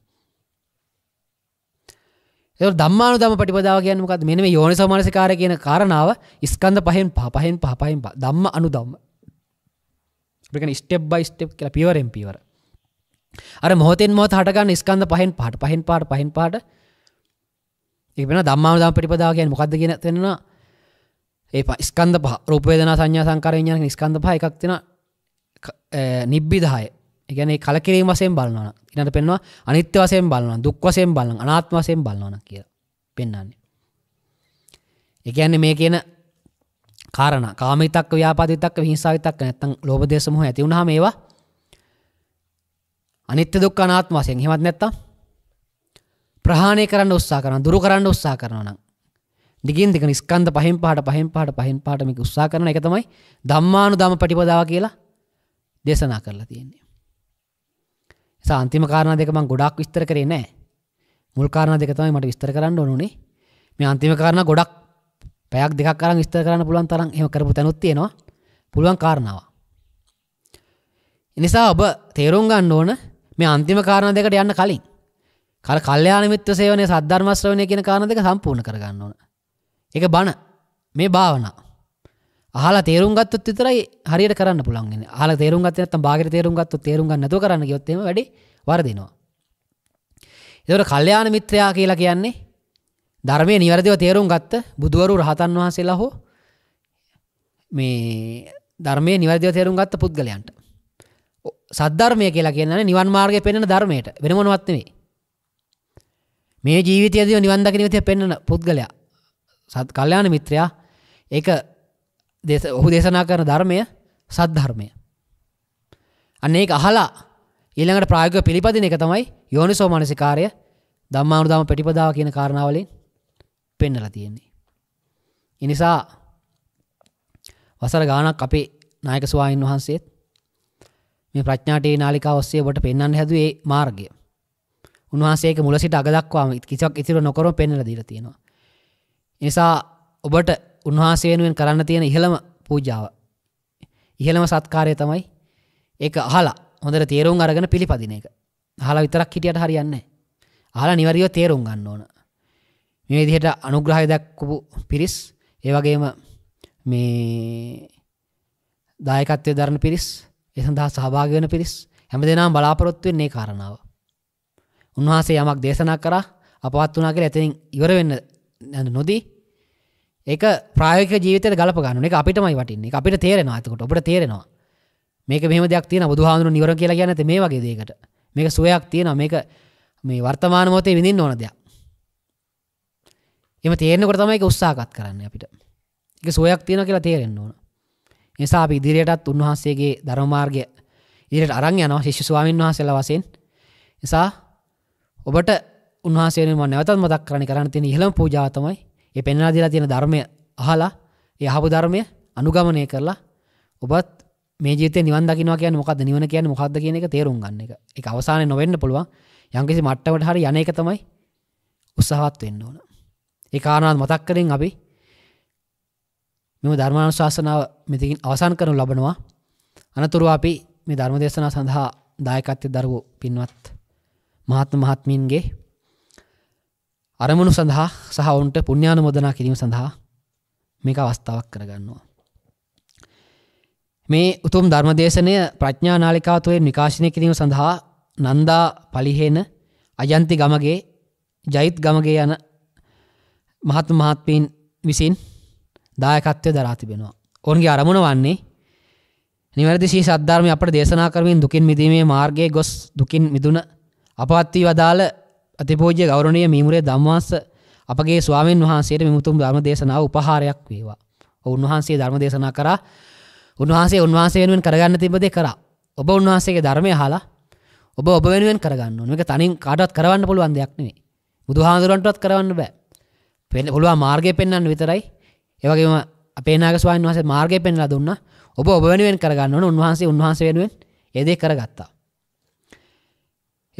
ඒ දම්මාන දම පටිපදාව කියනකත් මෙනම යෝනි සමානසිකාර කියන කාරණාව ඉස්කන්ද පහෙන් පහපහෙන් පහපහින් දම්ම අනු දම්ම ප්‍රකන ස්ටෙබ් බයි ස්ටෙප් කියල පිවරෙන් පිවර අර මොහොතෙන් මොහොත හටගන්න ස්කන්ද පහෙන් පහට පහෙන් පාට පහින් පාට ඒබෙන දම්මාන දම් පටිපදාව කියන මොකක්ද කියන තෙන්නවා ඒ ස්කන්ද පහ රූපේදන සංඥා සංකරඥයන් ස්කන්ද පහ එකක් තිෙනවා නිබ්බිදාය එකනේ කලකිරීම වසයෙන් බලන්නන ඉනට පෙන්වා අනිත්‍ය වසයෙන් බලන්න දුක් වසයෙන් බලන්න අනාත්ම වසයෙන් බලන්න කිය පෙන්න්නන්නේ. එකන්නේ මේ කියන කාරණ කාමිතක් ව්‍යාපතිතක් හිංසාවිතක් නැත්තං ලෝබදේශමහ ඇති වුණා මේවා අනිත්‍ය දුක් අනාත්ම වසයෙන් හෙමත් නැත්තම් ප්‍රහාණය කරන්න උත්සා කරන දුරු කරන්න උත්සා කරනවා නම් දිගින් දෙක නිස්කන්ධ පහෙන් පහට පහෙන් පහට පහෙන් පහට මේක උත්සාහ කරන එක තමයි ධම්මානුධම්ම ප්‍රතිපදාව කියලා දේශනා කරලා තියෙන්නේ. ඒ අන්තිම කාරණා දෙක මම ගොඩක් විස්තර කරේ නැහැ. මුල් කාරණා දෙක තමයි මට විස්තර කරන්න ඕනුනේ. මේ අන්තිම කාරණා ගොඩක් පැයක් දෙකක් අරන් විස්තර කරන්න පුළුවන් තරම් එහෙම කරපු තැනුත් තියෙනවා. පුළුවන් කාරණාව. එනිසා ඔබ තේරුම් ගන්න ඕන මේ අන්තිම කාරණා දෙකට යන්න කලින් කල් කල්යාණ මිත්‍ර සේවනයේ සද්ධර්ම ශ්‍රවණය කියන කාරණා දෙක සම්පූර්ණ කරගන්න ඕන. ඒක බණ මේ භාවනාව. හලා තේරුම්ගත්තුත් විතරයි හරියට කරන්න පුළන්ගෙන හලා තේරුම්ගත් නත බාග තේරුම්ගත්තු තේරුම්ග නතු කරන්න යොත්තේ වැඩ වරදිනවා. එතට කල්්‍යයාන මිත්‍රයා කියලා කියන්නේ ධර්මය නිවැරදිව තේරුම් ගත්ත බුදුවරු රහතන් වහන්සේලා හෝ මේ ධර්මය නිවැරදිව තේරුම් ගත්ත පුද්ගලයන්ට. සද්ධර්මය කියලා කියන්නේ නිවන් මාර්ගය පෙන්න්න ධර්මයට වෙනමනවත්වේ. මේ ජීවිතයදව නිවන්දකිනවිතය පෙන්න්න පුද්ගලයා සත් කල්්‍යයාන මිත්‍රයා ඒ දේශ ඔහු දේශනා කරන ධර්මය සද්ධර්මය. අන්නේ අහලා ඊළඟට ප්‍රායෝගික පිළිපදින එක තමයි යෝනිසෝ මනසිකාරය ධම්මානුදාම ප්‍රතිපදාව කියන කාරණාවලින් පෙන්නලා තියෙන්නේ. ඒ නිසා වසර ගාණක් අපේ නායක ස්වාමින් වහන්සේත් මේ ප්‍රඥාටේ නාලිකාව ඔස්සේ ඔබට පෙන්වන්න හැදුවේ මාර්ගය. උන්වහන්සේක මුල සිට අග දක්වාම කිසිවක් ඉතිර නොකරම පෙන්වලා දීලා තියෙනවා. ඒ නිසා ඔබට උන්වහන්සේ වෙනුවෙන් කරන්න තියෙන ඉහළම පූජාව. ඉහළම සත්කාරය තමයි ඒක අහලා හොඳට තේරුම් අරගෙන පිළිපදින එක. අහලා විතරක් හිටියට හරියන්නේ නැහැ. අහලා නිවැරදිව තේරුම් ගන්න ඕන. මේ විදිහට අනුග්‍රහය දක්වපු පිරිස් ඒ වගේම මේ දායකත්වයේ දරන පිරිස් ඒ සඳහා සහභාගී වෙන පිරිස් හැම දෙනාම බලාපොරොත්තු වෙන්නේ කාරණාව. උන්වහන්සේ යමක් දේශනා කරා අපවත් වුණා කියලා එතනින් ඉවර වෙන්න නොදී ඒක ප්‍රායක ජීවිතයට ගලප ගන්න එක අපිටමයි වටින්නේ අපිට තේරෙනවා අතකොට ඔබට තේරෙනවා මේක මෙම දෙයක් තියෙන බුදුහාඳුරු නිවර කියලා කියනත මේ වගේ දේකට මේක සුවයක් තියෙන මේක මේ වර්තමාන මොතේ විඳින්න ඕන දෙයක් එම තේරෙනකොට තමයි ඒක උත්සාහගත කරන්න අපිට ඒක සුවයක් තියෙන කියලා තේරෙන්න ඕන නිසා අපි ඉදිරියටත් උන්වහන්සේගේ ධර්ම මාර්ගය ඉදිරියට අරන් යනවා ශිෂ්‍ය ස්වාමීන් වහන්සේලා වශයෙන් නිසා ඔබට උන්වහන්සේ වෙනුවෙන් මම නැවතත් මතක් කරන්න කරන්න තියෙන ඉහළම පූජාව තමයි ඒ පෙන්වා දිලා තියෙන ධර්මය අහලා ඒ අහපු ධර්මය අනුගමනය කරලා ඔබත් මේ ජීත නිවන් දකිනවා කියන මොකද නිවන කියන මොකක්ද කියන එක තේරුම් ගන්න එක එක අවසානය නොවෙන්න පුළුවන් යංකිසි මට්ටවට හරි යන එක තමයි උත්සාහත් වෙන්න ඕන ඒ කාරණාත් මතක් කරෙන් අපි මෙම ධර්මානුශාසනාව මෙතිකින් අවසන් කරනු ලබනවා අනතුරුව අපි මේ ධර්ම දේශනා සඳහා දායකත්වය දරුවෝ පින්වත් මහත්ම මහත්මීන්ගේ අරමුණු සඳහා සහ ඔවුන්ට පුුණ්‍යානුමෝදනා කිරීම සඳහා මේක අවස්ථාවක් කරගන්නවා. මේ උතුම් ධර්මදේශනය ප්‍රඥා නාලිකාතුවේ නිකාශනය කිරීම සඳහා නන්දා පලිහේන අජන්ති ගමගේ ජෛත් ගමගේ යන මහත් මහත්පීන් විසින් දායකත්වය දරා තිබෙනවා. ඔවුන්ගේ අරමුණ වන්නේ නිවැරදි ශ්‍රී සද්ධර්මය අපට දේශනා කරමින් දුකින් මිදීමේ මාර්ගයේ ගොස් දුකින් මිදුන අපවත් වී වදාළ අතිපෝජ්‍ය ගෞරණය මීමුරේ දම්වාස අපගේ ස්වාමෙන් වහන්සේට මිමුතුම් ධර්ම දේශනාව උපහාරයක් වේවා උන්වහන්සේ ධර්ම දේශනා කරා උන්වහන්සේ උන්වහන්සේ වෙනුවෙන් කරගන්න තිබදේ කරා ඔබ උන්වහන්සේගේ ධර්මය හලා ඔබ ඔබ වෙනුවෙන් කරගන්න ඕන මේක තනින් කාටවත් කරවන්න පුළුවන් දෙයක් නෙවෙයි බුදුහාඳුරන්ටවත් කරවන්න බෑ පෙන්න පුළුවන් මාර්ගය පෙන්වන්න විතරයි ඒ වගේම අපේ නාග ස්වාමීන් වහන්සේ මාර්ගය පෙන්වලා දුන්නා ඔබ ඔබ වෙනුවෙන් කරගන්න ඕන උන්වහන්සේ උන්වහන්සේ වෙනුවෙන් ඒ දේ කරගත්තා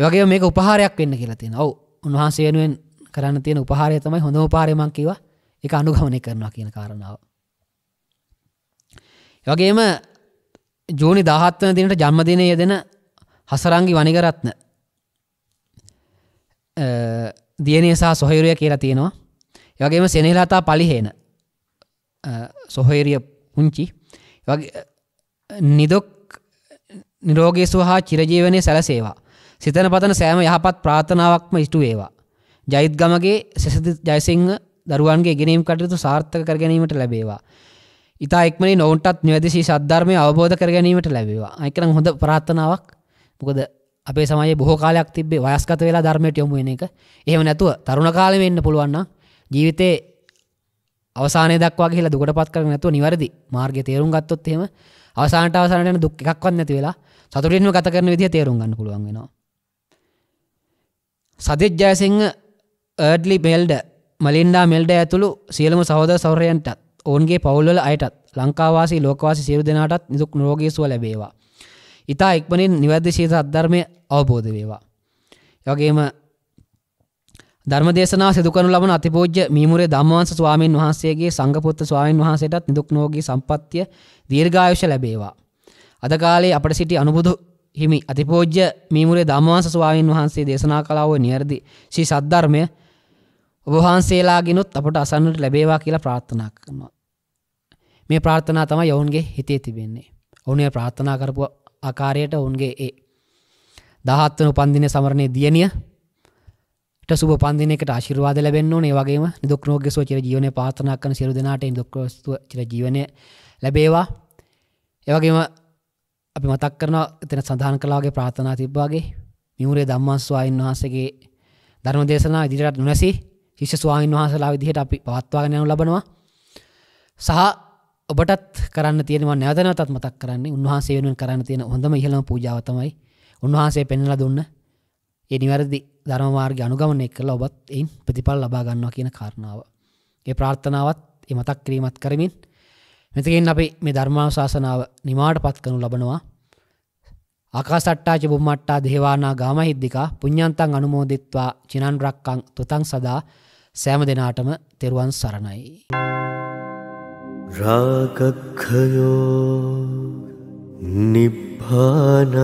ඒවගේ මේක උපහාරයක් වෙන්න කියලා තියෙන ඔවු උන්වහන්සේනුවෙන් කරන්න තියෙන උපහාරය තමයි හොඳ උපාරයමං කිව එක අනුගමනය කරනවා කියන කාරණාව. වගේම ජූනි දහත්වන දිනට ජන්මදිනය යෙදෙන හසරංගි වනිගරත්න දියනේ සහ සොහේරුය කියලා තියෙනවා යගේම සෙනෙහලතා පලිහේන සොහේරිය පුංචි නිදොක් නිරෝගය සුහා චිරජීවනය සැලසේවා සිතන පතන සෑම යහපත් ප්‍රාථනාවක්ම ඉටු ඒවා. ජයිත් ගමගේ සෙසදි ජයසිංහ දරුවන්ගේ ගෙනීම් කටයුතු සාර්ථක කර ගැනීමට ලැබේවා. ඉතා එක්මන නොවන්ටත් නිවැදිශී සද්ධර්මය අවබෝධ කර ගැනීමට ලැබේවා අයිකරන හොඳ ප්‍රාත්ථනාවක් මොකද අපේ සමය බොහෝ කාලයක් තිබේ වයස්කත වෙලා ධර්මයට යොමු වෙන එක එහෙම නැතුව තරුණ කාලෙම එන්න පුළුවන්න ජීවිතයේ අවසානය දක්වා කියලා දුකට පත් කර නැතුව නිවැරදි මාර්ග තේරුම් ගත්තොත් එහෙම අවසානට අවසානට දුක් එකක්වත් නැති වෙලා සතුටින්ම ගත කරන විදිහ තේරුම් ගන්න පුළුවන් වෙනවා සදෙත් ජයසිංහ ඒඩ්ලි බෙල්ඩ මලින්ඩා මෙල්ඩ ඇතුළු සියලම සහෝද සෞරයන්ටත් ඔවන්ගේ පවුල්වල අයටත් ලංකාවාසි ලෝකවාසි සිරු දෙනාටත් නිදුක් නරෝගේසුව ලැබේවා. ඉතා එක්මනින් නිවැද්‍ය ශීත අධර්මය අවබෝධ වේවා. යගේම ධර්මදේශනා සිදුකරනු ලබන අතිපෝජ්‍ය මීමුරේ ධම්මාන්ස ස්වාමීන් වහන්සේගේ සංගපුත්ත ස්වාමීන් වහන්සේටත් නිදුක් නෝගී සම්පත්තිය දීර්ඝායුෂ ලැබේවා. අද කාලේ අපට සිටි අනුබුදු හිමි අතිපෝජ්‍ය මීමුරේ ධම්මවාස ස්වාමීන් වහන්සේ දේශනා කලාව නියරදි ශ්‍රී සද්ධර්මය ඔබ වහන්සේලාගෙනුත් අපට අසන්නට ලැබේවා කියලා ප්‍රාර්ථනා කරනවා. මේ ප්‍රාර්ථනා තමයි ඔවුන්ගේ හිතේ තිබෙන්නේ. ඔවුනේ ප්‍රාර්ථනා කරපු ආකාරයට ඔවුන්ගේ ඒ 17 වෙනි උපන්දින සමරණේ දියණිය ට සුබ පන්දිනයකට ආශිර්වාද ලැබෙන්න ඕනේ ඒ වගේම නිදුක් නිරෝගී සුව චිර ජීවනය ප්‍රාර්ථනා කරන සියලු දෙනාට නිදුක් නිරෝගී සුව චිර ජීවනය ලැබේවා. ඒ වගේම අපි මතක් කරන එතන සඳහන් කලාගේ ප්‍රාථනා තිබ්බාගේ මිමුරේ ධම්මස්වායින් වහන්සේගේ ධර්ම දේශනා ඉදිරියට නොනැසි ශිෂ්‍ය ස්වාමීන් වහන්සලා විදිහට අපි පවත්වාගෙන යනු ලබනවා සහ ඔබටත් කරන්න තියෙනවා නැවත නැවතත් මතක් කරන්නේ උන්වහන්සේ වෙනුවෙන් කරන්න තියෙන හොඳම ඉහළම පූජාව තමයි උන්වහන්සේ පෙන්වලා දුන්න ඒ නිවැරදි ධර්ම මාර්ගය අනුගමනය කරලා ඔබත් එයින් ප්‍රතිඵල ලබා ගන්නවා කියන කාරණාව. ඒ ප්‍රාර්ථනාවත් ඒ මතක් කිරීමත් කරමින් මෙතකෙන් අපි මේ ධර්මා ශාසනාව නිමාට පත් කනු ලබනවා ආකාසට්ටාච බුම්මට්ටා දේවානා ගාමහිද්దికා පුඤ්ඤන්තං අනුමෝදිත්වා චිනන් රක්කං තුතං සදා සෑම දිනාටම තෙරුවන් සරණයි රාගක්ඛයෝ නිබ්බානං